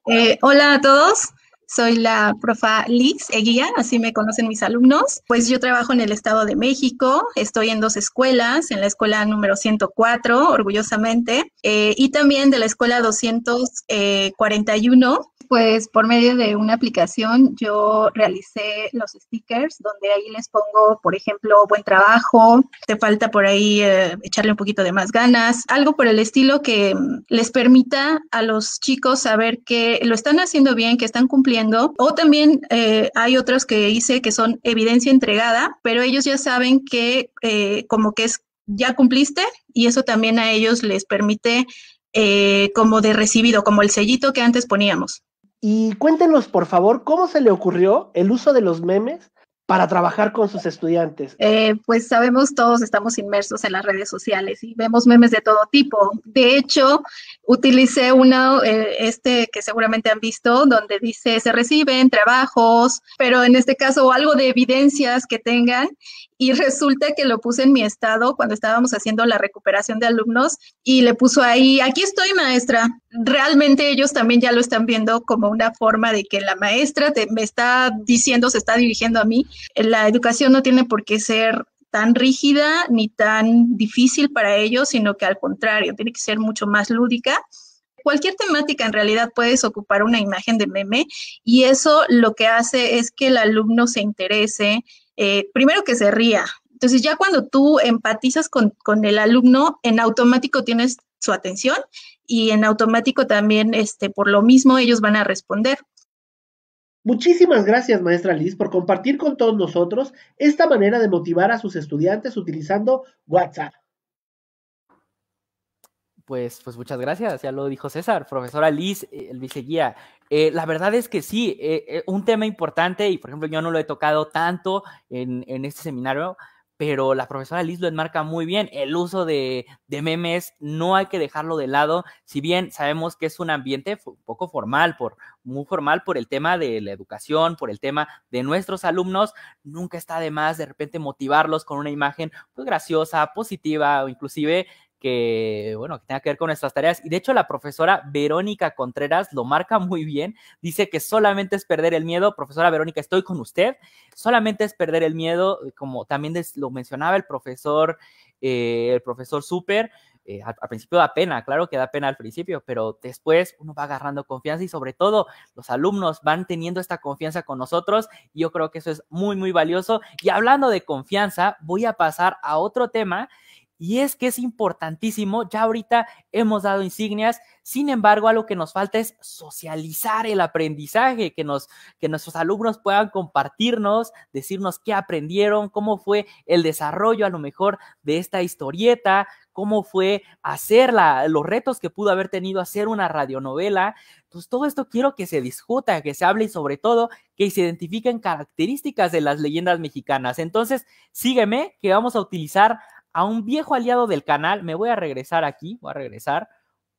Eh, hola a todos. Soy la profa Liz Eguía, así me conocen mis alumnos. Pues yo trabajo en el Estado de México, estoy en dos escuelas, en la escuela número 104, orgullosamente, eh, y también de la escuela 241, pues por medio de una aplicación yo realicé los stickers donde ahí les pongo, por ejemplo, buen trabajo, te falta por ahí eh, echarle un poquito de más ganas, algo por el estilo que mm, les permita a los chicos saber que lo están haciendo bien, que están cumpliendo. O también eh, hay otros que hice que son evidencia entregada, pero ellos ya saben que eh, como que es ya cumpliste y eso también a ellos les permite como de recibido, como el sellito que antes poníamos. Y cuéntenos, por favor, cómo se le ocurrió el uso de los memes para trabajar con sus estudiantes? Eh, pues sabemos todos, estamos inmersos en las redes sociales y vemos memes de todo tipo. De hecho, utilicé uno, eh, este que seguramente han visto, donde dice se reciben trabajos, pero en este caso algo de evidencias que tengan y resulta que lo puse en mi estado cuando estábamos haciendo la recuperación de alumnos y le puso ahí, aquí estoy maestra. Realmente ellos también ya lo están viendo como una forma de que la maestra me está diciendo, se está dirigiendo a mí. La educación no tiene por qué ser tan rígida ni tan difícil para ellos, sino que al contrario, tiene que ser mucho más lúdica cualquier temática en realidad puedes ocupar una imagen de meme y eso lo que hace es que el alumno se interese, eh, primero que se ría. Entonces ya cuando tú empatizas con, el alumno, en automático tienes su atención y en automático también, este, por lo mismo, ellos van a responder. Muchísimas gracias, maestra Liz, por compartir con todos nosotros esta manera de motivar a sus estudiantes utilizando WhatsApp. Pues, pues, muchas gracias, ya lo dijo César, profesora Liz, eh, el viceguía. Eh, la verdad es que sí, eh, un tema importante, y por ejemplo yo no lo he tocado tanto en, este seminario, pero la profesora Liz lo enmarca muy bien, el uso de, memes no hay que dejarlo de lado, si bien sabemos que es un ambiente poco formal, por, muy formal por el tema de la educación, por el tema de nuestros alumnos, nunca está de más de repente motivarlos con una imagen pues, graciosa, positiva o inclusive que, bueno, que tenga que ver con nuestras tareas. Y de hecho, la profesora Verónica Contreras lo marca muy bien. Dice que solamente es perder el miedo. Profesora Verónica, estoy con usted. Solamente es perder el miedo, como también lo mencionaba el profesor, eh, el profesor Super. Eh, al, principio da pena, claro que da pena al principio, pero después uno va agarrando confianza y sobre todo los alumnos van teniendo esta confianza con nosotros y yo creo que eso es muy, muy valioso. Y hablando de confianza, voy a pasar a otro tema y es que es importantísimo, ya ahorita hemos dado insignias, sin embargo, a lo que nos falta es socializar el aprendizaje, que, nos, que nuestros alumnos puedan compartirnos, decirnos qué aprendieron, cómo fue el desarrollo a lo mejor de esta historieta, cómo fue hacerla, los retos que pudo haber tenido hacer una radionovela. pues todo esto quiero que se discuta, que se hable y sobre todo que se identifiquen características de las leyendas mexicanas. Entonces, sígueme que vamos a utilizar a un viejo aliado del canal. Me voy a regresar aquí, voy a regresar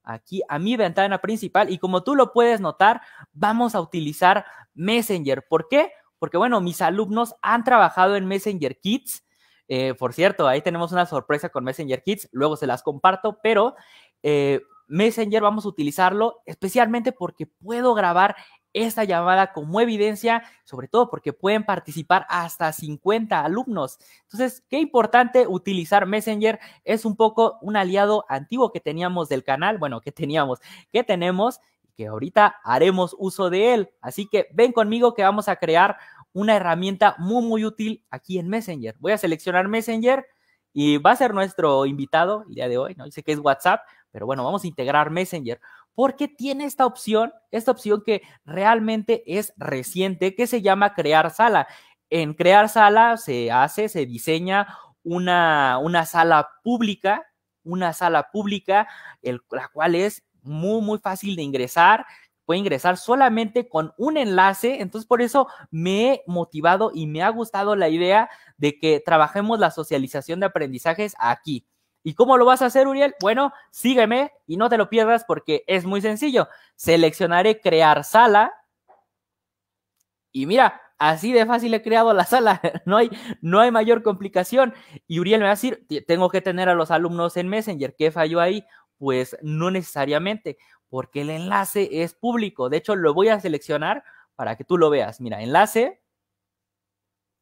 aquí a mi ventana principal y como tú lo puedes notar, vamos a utilizar Messenger. ¿Por qué? Porque bueno, mis alumnos han trabajado en Messenger Kids. Eh, por cierto, ahí tenemos una sorpresa con Messenger Kids, luego se las comparto, pero eh, Messenger vamos a utilizarlo especialmente porque puedo grabar esta llamada como evidencia, sobre todo porque pueden participar hasta 50 alumnos. Entonces, qué importante utilizar Messenger. Es un poco un aliado antiguo que teníamos del canal, bueno, que teníamos, que tenemos que ahorita haremos uso de él. Así que ven conmigo que vamos a crear una herramienta muy, muy útil aquí en Messenger. Voy a seleccionar Messenger y va a ser nuestro invitado el día de hoy, ¿no? sé qué es WhatsApp, pero bueno, vamos a integrar Messenger porque tiene esta opción, esta opción que realmente es reciente, que se llama crear sala. En crear sala se hace, se diseña una, sala pública, una sala pública, la cual es muy, muy fácil de ingresar puede ingresar solamente con un enlace. Entonces, por eso me he motivado y me ha gustado la idea de que trabajemos la socialización de aprendizajes aquí. ¿Y cómo lo vas a hacer, Uriel? Bueno, sígueme y no te lo pierdas porque es muy sencillo. Seleccionaré crear sala. Y mira, así de fácil he creado la <laughs> sala. No hay, no hay mayor complicación. Y Uriel me va a decir, tengo que tener a los alumnos en Messenger. ¿Qué falló ahí? Pues no necesariamente, porque el enlace es público. De hecho, lo voy a seleccionar para que tú lo veas. Mira, enlace.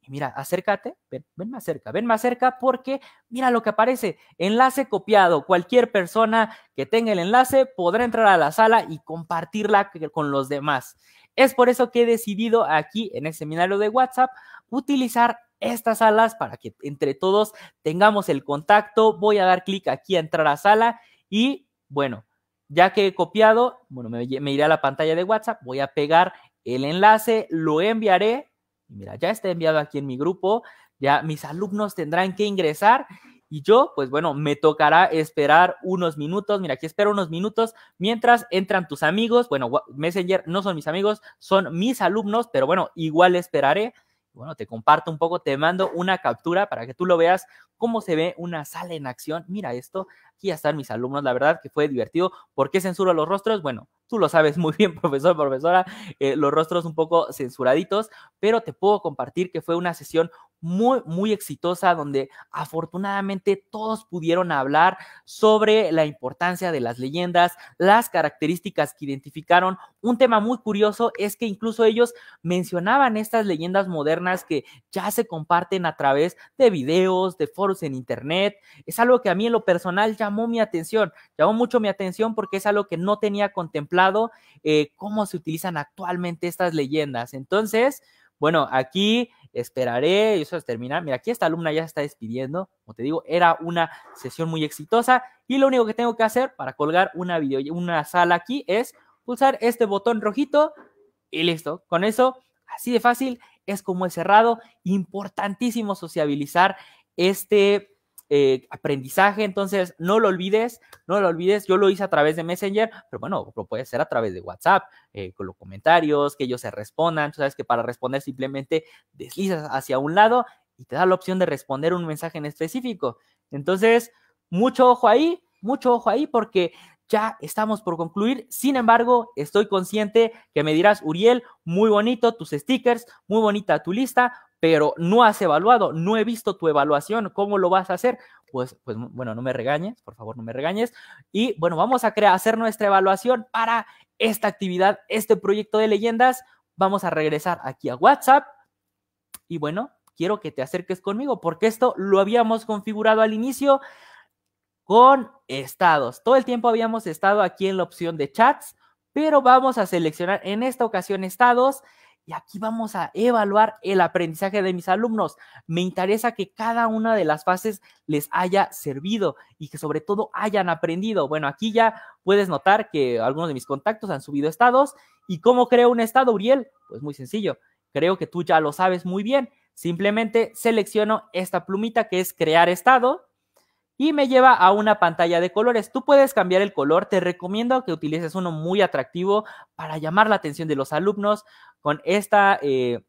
Y mira, acércate, ven, más cerca, ven más cerca porque mira lo que aparece, enlace copiado. Cualquier persona que tenga el enlace podrá entrar a la sala y compartirla con los demás. Es por eso que he decidido aquí en el seminario de WhatsApp utilizar estas salas para que entre todos tengamos el contacto. Voy a dar clic aquí a entrar a sala y bueno, ya que he copiado, bueno, me iré a la pantalla de WhatsApp, voy a pegar el enlace, lo enviaré mira, ya está enviado aquí en mi grupo, ya mis alumnos tendrán que ingresar y yo, pues bueno, me tocará esperar unos minutos. Mira, aquí espero unos minutos mientras entran tus amigos. Bueno, Messenger no son mis amigos, son mis alumnos, pero bueno, igual esperaré. Bueno, te comparto un poco, te mando una captura para que tú lo veas cómo se ve una sala en acción. Mira esto, aquí están mis alumnos. La verdad que fue divertido. ¿Por qué censuro los rostros? Bueno, tú lo sabes muy bien, <laughs> profesor, profesora, eh, los rostros un poco censuraditos, pero te puedo compartir que fue una sesión muy, muy exitosa donde afortunadamente todos pudieron hablar sobre la importancia de las leyendas, las características que identificaron. Un tema muy curioso es que incluso ellos mencionaban estas leyendas modernas que ya se comparten a través de videos, de foros en internet. Es algo que a mí en lo personal ya llamó mi atención, llamó mucho mi atención porque es algo que no tenía contemplado, eh, cómo se utilizan actualmente estas leyendas. Entonces, bueno, aquí esperaré, y eso es terminar. Mira, aquí esta alumna ya se está despidiendo, como te digo, era una sesión muy exitosa y lo único que tengo que hacer para colgar una, video, una sala aquí es pulsar este botón rojito y listo. Con eso, así de fácil, es como el cerrado. Importantísimo sociabilizar este eh, aprendizaje. Entonces, no lo olvides, no lo olvides. Yo lo hice a través de Messenger, pero bueno, lo puedes hacer a través de WhatsApp, eh, con los comentarios, que ellos se respondan. Tú sabes que para responder simplemente deslizas hacia un lado y te da la opción de responder un mensaje en específico. Entonces, mucho ojo ahí, mucho ojo ahí, porque ya estamos por concluir. Sin embargo, estoy consciente que me dirás, Uriel, muy bonito tus stickers, muy bonita tu lista, pero no has evaluado, no he visto tu evaluación, ¿cómo lo vas a hacer? Pues, pues bueno, no me regañes, por favor, no me regañes. Y bueno, vamos a crear, hacer nuestra evaluación para esta actividad, este proyecto de leyendas. Vamos a regresar aquí a WhatsApp y bueno, quiero que te acerques conmigo porque esto lo habíamos configurado al inicio con estados. Todo el tiempo habíamos estado aquí en la opción de chats, pero vamos a seleccionar en esta ocasión estados y aquí vamos a evaluar el aprendizaje de mis alumnos. Me interesa que cada una de las fases les haya servido y que sobre todo hayan aprendido. Bueno, aquí ya puedes notar que algunos de mis contactos han subido estados. ¿Y cómo creo un estado, Uriel? Pues muy sencillo. Creo que tú ya lo sabes muy bien. Simplemente selecciono esta plumita que es crear estado y me lleva a una pantalla de colores. Tú puedes cambiar el color, te recomiendo que utilices uno muy atractivo para llamar la atención de los alumnos. Con esta, eh,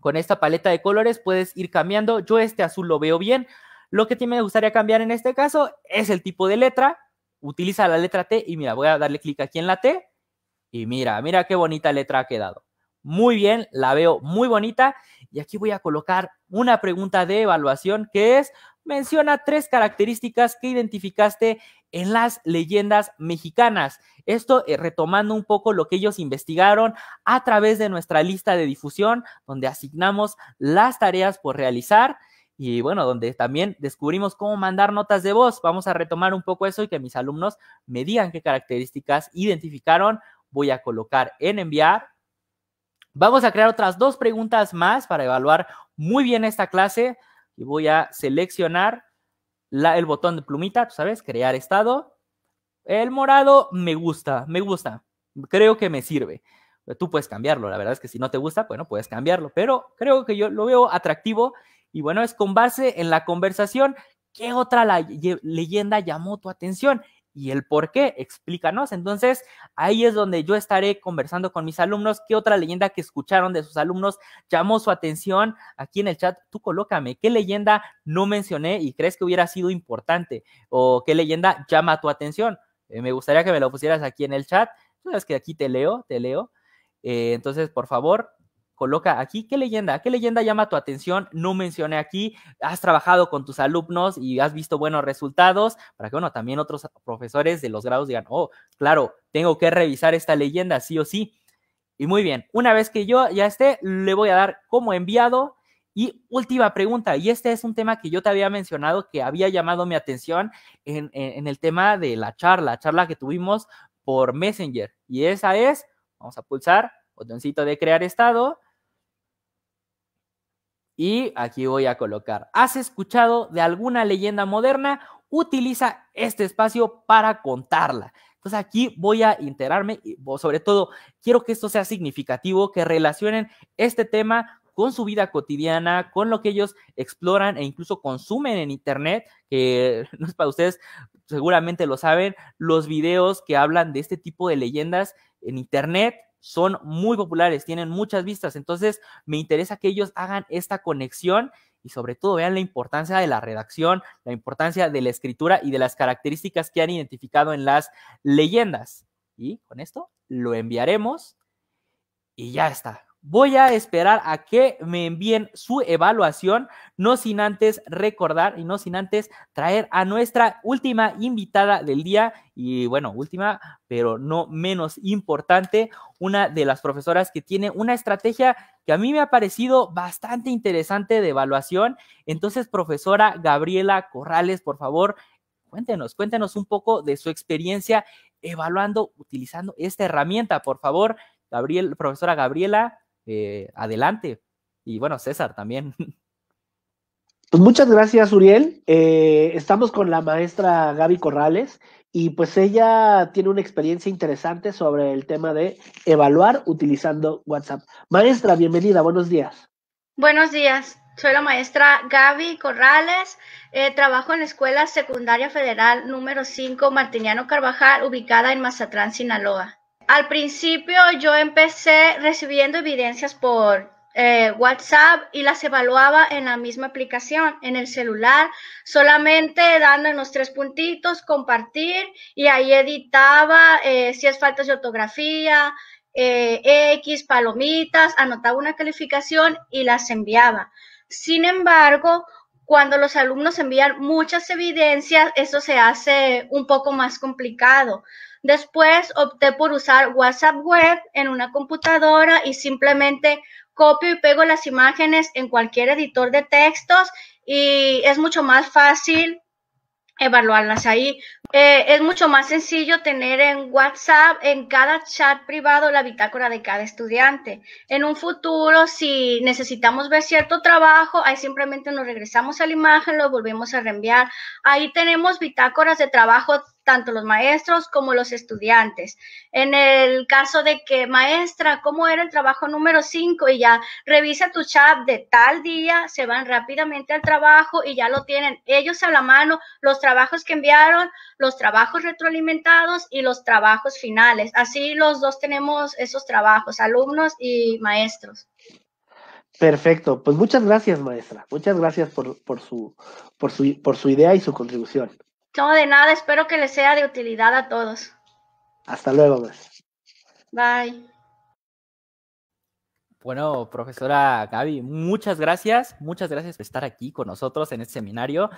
con esta paleta de colores puedes ir cambiando. Yo este azul lo veo bien. Lo que me gustaría cambiar en este caso es el tipo de letra. Utiliza la letra T y mira, voy a darle clic aquí en la T y mira, mira qué bonita letra ha quedado. Muy bien, la veo muy bonita y aquí voy a colocar una pregunta de evaluación que es menciona tres características que identificaste en las leyendas mexicanas. Esto eh, retomando un poco lo que ellos investigaron a través de nuestra lista de difusión, donde asignamos las tareas por realizar y bueno, donde también descubrimos cómo mandar notas de voz. Vamos a retomar un poco eso y que mis alumnos me digan qué características identificaron. Voy a colocar en enviar. Vamos a crear otras dos preguntas más para evaluar muy bien esta clase y voy a seleccionar el botón de plumita, tú sabes, crear estado. El morado me gusta, me gusta, creo que me sirve. Tú puedes cambiarlo, la verdad es que si no te gusta, bueno, puedes cambiarlo, pero creo que yo lo veo atractivo y bueno, es con base en la conversación. ¿Qué otra leyenda llamó tu atención? y el por qué. Explícanos. Entonces, ahí es donde yo estaré conversando con mis alumnos. ¿Qué otra leyenda que escucharon de sus alumnos llamó su atención? Aquí en el chat, tú colócame. ¿Qué leyenda no mencioné y crees que hubiera sido importante? ¿O qué leyenda llama tu atención? Eh, me gustaría que me lo pusieras aquí en el chat. Tú sabes que aquí te leo, te leo. Eh, entonces, por favor, coloca aquí, ¿qué leyenda? ¿Qué leyenda llama tu atención? No mencioné aquí, has trabajado con tus alumnos y has visto buenos resultados, para que, bueno, también otros profesores de los grados digan, oh, claro, tengo que revisar esta leyenda, sí o sí. Y muy bien, una vez que yo ya esté, le voy a dar como enviado. Y última pregunta, y este es un tema que yo te había mencionado que había llamado mi atención en, el tema de la charla, charla que tuvimos por Messenger. Y esa es, vamos a pulsar, botoncito de crear estado, y aquí voy a colocar, ¿has escuchado de alguna leyenda moderna? Utiliza este espacio para contarla. Entonces aquí voy a integrarme, y sobre todo quiero que esto sea significativo, que relacionen este tema con su vida cotidiana, con lo que ellos exploran e incluso consumen en Internet, que <laughs> no es para ustedes, seguramente lo saben, los videos que hablan de este tipo de leyendas en Internet son muy populares, tienen muchas vistas, entonces me interesa que ellos hagan esta conexión y sobre todo vean la importancia de la redacción, la importancia de la escritura y de las características que han identificado en las leyendas. Y con esto lo enviaremos y ya está. Voy a esperar a que me envíen su evaluación, no sin antes recordar y no sin antes traer a nuestra última invitada del día y bueno, última, pero no menos importante, una de las profesoras que tiene una estrategia que a mí me ha parecido bastante interesante de evaluación. Entonces, profesora Gabriela Corrales, por favor, cuéntenos, cuéntenos un poco de su experiencia evaluando, utilizando esta herramienta, por favor. profesora Gabriela, eh, adelante. Y bueno, César también. <laughs> Pues muchas gracias, Uriel. Eh, estamos con la maestra Gaby Corrales y pues ella tiene una experiencia interesante sobre el tema de evaluar utilizando WhatsApp. Maestra, bienvenida, buenos días. Buenos días, soy la maestra Gaby Corrales, eh, trabajo en la Escuela Secundaria Federal número 5 Martiniano Carvajal, ubicada en Mazatrán, Sinaloa. Al principio yo empecé recibiendo evidencias por eh, WhatsApp y las evaluaba en la misma aplicación, en el celular, solamente los tres puntitos, compartir y ahí editaba eh, si es falta de ortografía, eh, X, palomitas, anotaba una calificación y las enviaba. Sin embargo, cuando los alumnos envían muchas evidencias, eso se hace un poco más complicado. Después opté por usar WhatsApp Web en una computadora y simplemente copio y pego las imágenes en cualquier editor de textos y es mucho más fácil evaluarlas ahí. Eh, es mucho más sencillo tener en WhatsApp, en cada chat privado, la bitácora de cada estudiante. En un futuro, si necesitamos ver cierto trabajo, ahí simplemente nos regresamos a la imagen, lo volvemos a reenviar. Ahí tenemos bitácoras de trabajo tanto los maestros como los estudiantes. En el caso de que, maestra, ¿cómo era el trabajo número 5? Y ya revisa tu chat de tal día, se van rápidamente al trabajo y ya lo tienen ellos a la mano, los trabajos que enviaron, los trabajos retroalimentados y los trabajos finales. Así los dos tenemos esos trabajos, alumnos y maestros. Perfecto, pues muchas gracias maestra, muchas gracias por, su, por, por su idea y su contribución. No, de nada, espero que les sea de utilidad a todos. Hasta luego, pues. Bye. Bueno, profesora Gaby, muchas gracias, muchas gracias por estar aquí con nosotros en este seminario.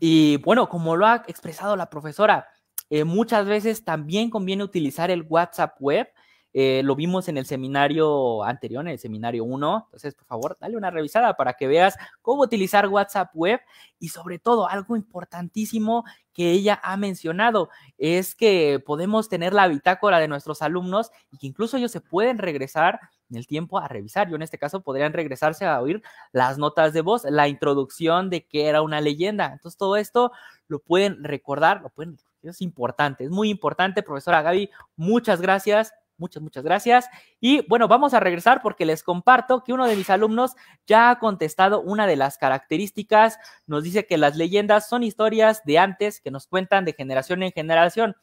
Y bueno, como lo ha expresado la profesora, eh, muchas veces también conviene utilizar el WhatsApp web eh, lo vimos en el seminario anterior, en el seminario 1. Entonces, por favor, dale una revisada para que veas cómo utilizar WhatsApp Web y sobre todo algo importantísimo que ella ha mencionado es que podemos tener la bitácora de nuestros alumnos y que incluso ellos se pueden regresar en el tiempo a revisar. Yo en este caso podrían regresarse a oír las notas de voz, la introducción de que era una leyenda. Entonces, todo esto lo pueden recordar, lo pueden... Es importante, es muy importante, profesora Gaby. Muchas gracias Muchas, muchas gracias. Y bueno, vamos a regresar porque les comparto que uno de mis alumnos ya ha contestado una de las características. Nos dice que las leyendas son historias de antes que nos cuentan de generación en generación.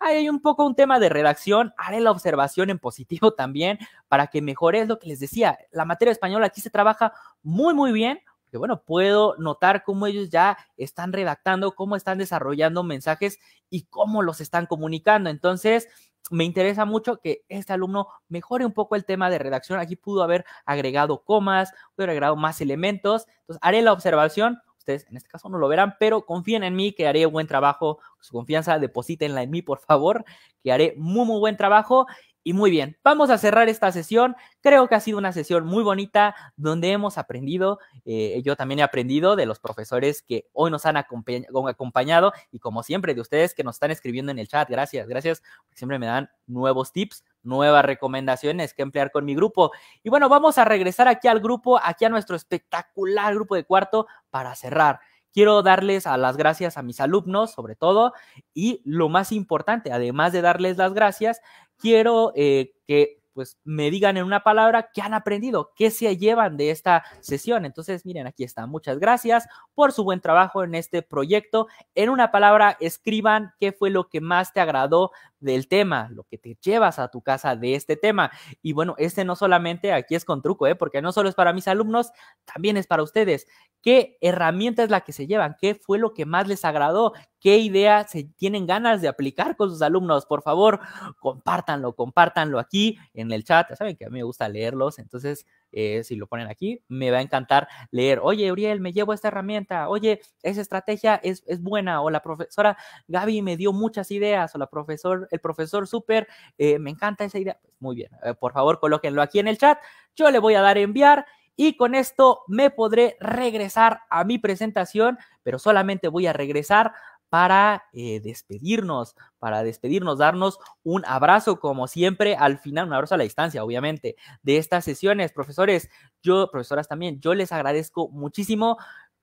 Ahí hay un poco un tema de redacción. Haré la observación en positivo <laughs> también para que mejore. lo que les decía. La materia española aquí se trabaja muy, muy bien. Que bueno, puedo notar cómo ellos ya están redactando, cómo están desarrollando mensajes y cómo los están comunicando. Entonces, me interesa mucho que este alumno mejore un poco el tema de redacción. Aquí pudo haber agregado comas, pudo haber agregado más elementos. Entonces, haré la observación. Ustedes en este caso no lo verán, pero confíen en mí que haré buen trabajo. Su confianza, deposítenla en mí, por favor, que haré muy, muy buen trabajo. Y muy bien, vamos a cerrar esta sesión. Creo que ha sido una sesión muy bonita donde hemos aprendido, eh, yo también he aprendido de los profesores que hoy nos han acompañado y como siempre de ustedes que nos están escribiendo en el chat. Gracias, gracias, siempre me dan nuevos tips, nuevas recomendaciones que emplear con mi grupo. Y bueno, vamos a regresar aquí al grupo, aquí a nuestro espectacular grupo de cuarto para cerrar. Quiero darles a las gracias a mis alumnos, sobre todo, y lo más importante, además de darles las gracias, quiero eh, que pues me digan en una palabra qué han aprendido, qué se llevan de esta sesión. Entonces, miren, aquí está. Muchas gracias por su buen trabajo en este proyecto. En una palabra, escriban qué fue lo que más te agradó del tema, lo que te llevas a tu casa de este tema. Y bueno, este no solamente aquí es con truco, ¿eh? porque no solo es para mis alumnos, también es para ustedes. ¿Qué herramienta es la que se llevan? ¿Qué fue lo que más les agradó? ¿Qué idea se tienen ganas de aplicar con sus alumnos? Por favor, compártanlo, compártanlo aquí en el chat. saben que a mí me gusta leerlos, entonces eh, si lo ponen aquí, me va a encantar leer, oye, Uriel, me llevo esta herramienta, oye, esa estrategia es, buena, o la profesora Gaby me dio muchas ideas, o la profesor, el profesor Super, eh, me encanta esa idea. Pues, muy bien, eh, por favor, colóquenlo aquí en el chat, yo le voy a dar enviar. Y con esto me podré regresar a mi presentación, pero solamente voy a regresar para eh, despedirnos, para despedirnos, darnos un abrazo como siempre al final, un abrazo a la distancia, obviamente, de estas sesiones. Profesores, yo, profesoras también, yo les agradezco muchísimo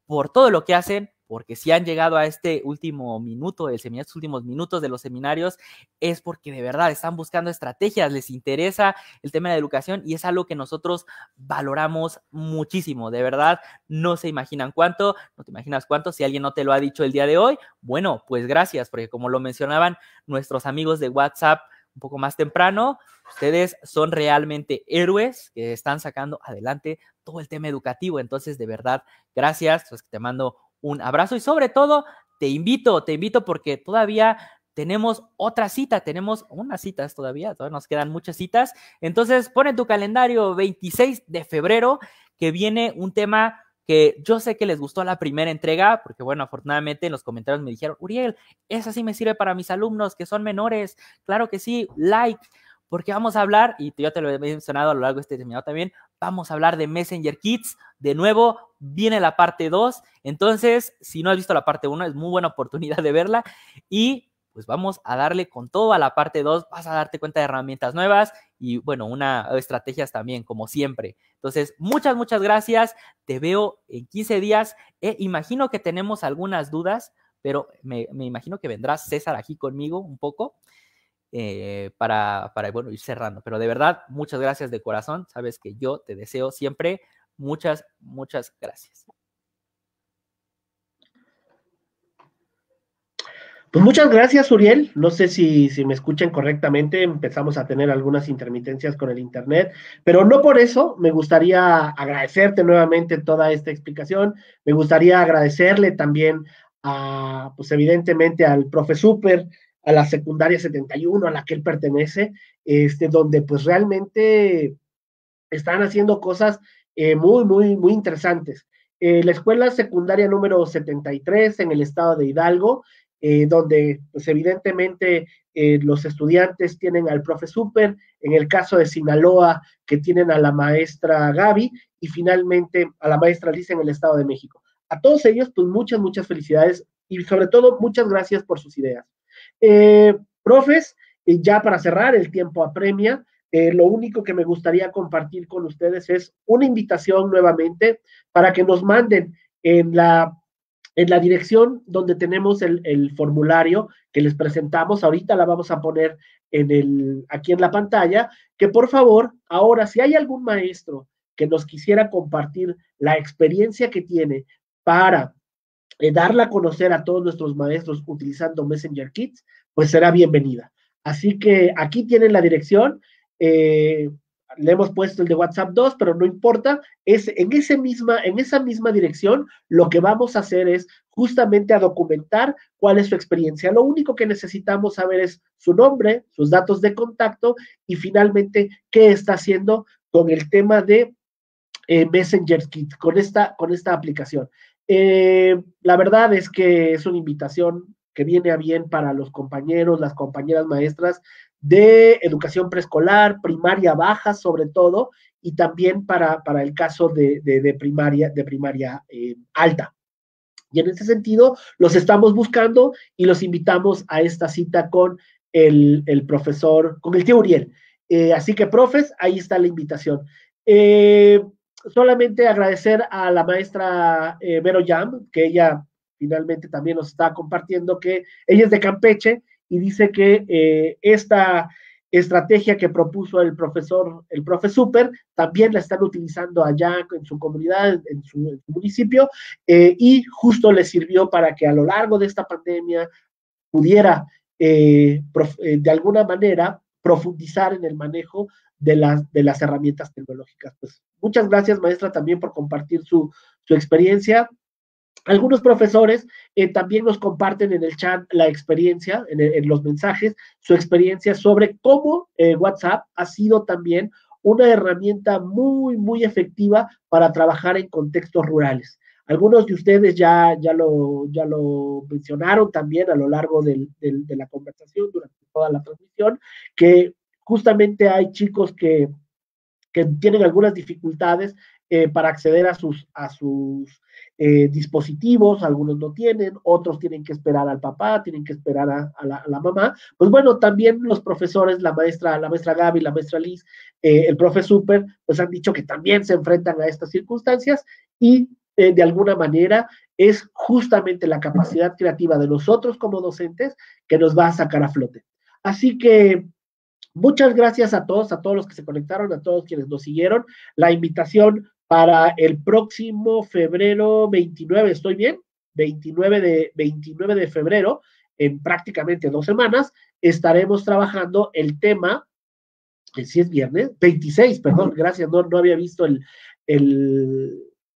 por todo lo que hacen, porque si han llegado a este último minuto del seminario, últimos minutos de los seminarios, es porque de verdad están buscando estrategias, les interesa el tema de educación y es algo que nosotros valoramos muchísimo. De verdad, no se imaginan cuánto, no te imaginas cuánto. Si alguien no te lo ha dicho el día de hoy, bueno, pues gracias, porque como lo mencionaban nuestros amigos de WhatsApp un poco más temprano, ustedes son realmente héroes que están sacando adelante todo el tema educativo. Entonces, de verdad, gracias, pues te mando un abrazo y sobre todo te invito, te invito porque todavía tenemos otra cita, tenemos unas citas todavía, todavía nos quedan muchas citas. Entonces, pon en tu calendario 26 de febrero que viene un tema que yo sé que les gustó la primera entrega, porque bueno, afortunadamente en los comentarios me dijeron, Uriel, esa sí me sirve para mis alumnos que son menores, claro que sí, like porque vamos a hablar, y yo te lo he mencionado a lo largo de este seminario también, vamos a hablar de Messenger Kids. De nuevo, viene la parte 2. Entonces, si no has visto la parte 1, es muy buena oportunidad de verla. Y pues vamos a darle con todo a la parte 2, vas a darte cuenta de herramientas nuevas y bueno, una eh, estrategias también, como siempre. Entonces, muchas, muchas gracias. Te veo en 15 días. E imagino que tenemos algunas dudas, pero me, imagino que vendrá César aquí conmigo un poco. Eh, para, para, bueno, ir cerrando. Pero de verdad, muchas gracias de corazón. Sabes que yo te deseo siempre muchas, muchas gracias. Pues muchas gracias, Uriel. No sé si, si, me escuchan correctamente, empezamos a tener algunas intermitencias con el Internet, pero no por eso me gustaría agradecerte nuevamente toda esta explicación. Me gustaría agradecerle también a, pues evidentemente al profe Super, a la secundaria 71 a la que él pertenece, este, donde pues realmente están haciendo cosas eh, muy, muy, muy interesantes. Eh, la escuela secundaria número 73 en el estado de Hidalgo, eh, donde pues evidentemente los estudiantes tienen al profe Super, en el caso de Sinaloa, que tienen a la maestra Gaby y finalmente a la maestra Lisa en el estado de México. A todos ellos, pues muchas, muchas felicidades y sobre todo muchas gracias por sus ideas. Eh, profes, y eh, ya para cerrar, el tiempo apremia. Eh, lo único que me gustaría compartir con ustedes es una invitación nuevamente para que nos manden en la, en la dirección donde tenemos el, formulario que les presentamos. Ahorita la vamos a poner en el, aquí en la pantalla. Que por favor, ahora, si hay algún maestro que nos quisiera compartir la experiencia que tiene para darle eh, darla a conocer a todos nuestros maestros utilizando Messenger Kids, pues será bienvenida. Así que aquí tienen la dirección. Eh, le hemos puesto el de WhatsApp 2, pero no importa, es en, ese misma, en esa misma dirección lo que vamos a hacer es justamente a documentar cuál es su experiencia. Lo único que necesitamos saber es su nombre, sus datos de contacto y finalmente qué está haciendo con el tema de eh, Messenger Kids, con esta, con esta aplicación. Eh, la verdad es que es una invitación que viene a bien para los compañeros, las compañeras maestras de educación preescolar, primaria baja sobre todo, y también para, el caso de, primaria, de primaria eh, alta. Y en ese sentido, los estamos buscando y los invitamos a esta cita con el, profesor, con el tío Uriel. Eh, así que, profes, ahí está la invitación solamente agradecer a la maestra eh, Vero Yam, que ella finalmente también nos está compartiendo que ella es de Campeche y dice que eh, esta estrategia que propuso el profesor, el profe Super, también la están utilizando allá en su comunidad, en su, municipio, eh, y justo le sirvió para que a lo largo de esta pandemia pudiera de alguna manera profundizar en el manejo de las, de las herramientas tecnológicas. Pues muchas gracias, maestra, también por compartir su, experiencia. Algunos profesores eh, también nos comparten en el chat la experiencia, en, los mensajes, su experiencia sobre cómo eh, WhatsApp ha sido también una herramienta muy, muy efectiva para trabajar en contextos rurales. Algunos de ustedes ya, ya, lo, ya lo mencionaron también a lo largo de la conversación durante toda la transmisión, que justamente hay chicos que, tienen algunas dificultades eh, para acceder a sus, a sus eh, dispositivos, algunos no tienen, otros tienen que esperar al papá, tienen que esperar a, la, mamá. Pues bueno, también los profesores, la maestra, la maestra Gaby, la maestra Liz, eh, el profe Super, pues han dicho que también se enfrentan a estas circunstancias y eh, de alguna manera, es justamente la capacidad creativa de nosotros como docentes que nos va a sacar a flote. Así que muchas gracias a todos, a todos los que se conectaron, a todos quienes nos siguieron. La invitación para el próximo febrero 29, ¿estoy bien? 29 de, 29 de febrero, en prácticamente dos semanas, estaremos trabajando el tema, eh, si es viernes, 26, perdón, gracias, no, había visto el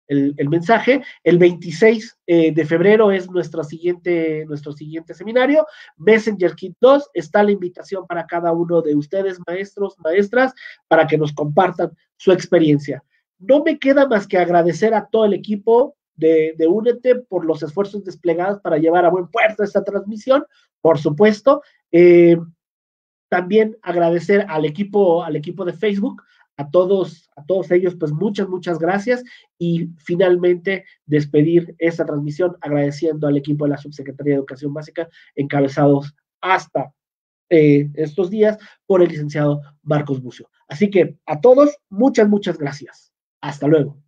el, mensaje. El 26 eh, de febrero es nuestro siguiente, nuestro siguiente seminario. Messenger Kit 2 está la invitación para cada uno de ustedes, maestros, maestras, para que nos compartan su experiencia. No me queda más que agradecer a todo el equipo de, de, Únete por los esfuerzos desplegados para llevar a buen puerto esta transmisión, por supuesto. Eh, también agradecer al equipo, al equipo de Facebook a todos, a todos ellos, pues muchas, muchas gracias. Y finalmente despedir esta transmisión agradeciendo al equipo de la Subsecretaría de Educación Básica, encabezados hasta eh, estos días por el licenciado Marcos Bucio. Así que a todos, muchas, muchas gracias. Hasta luego.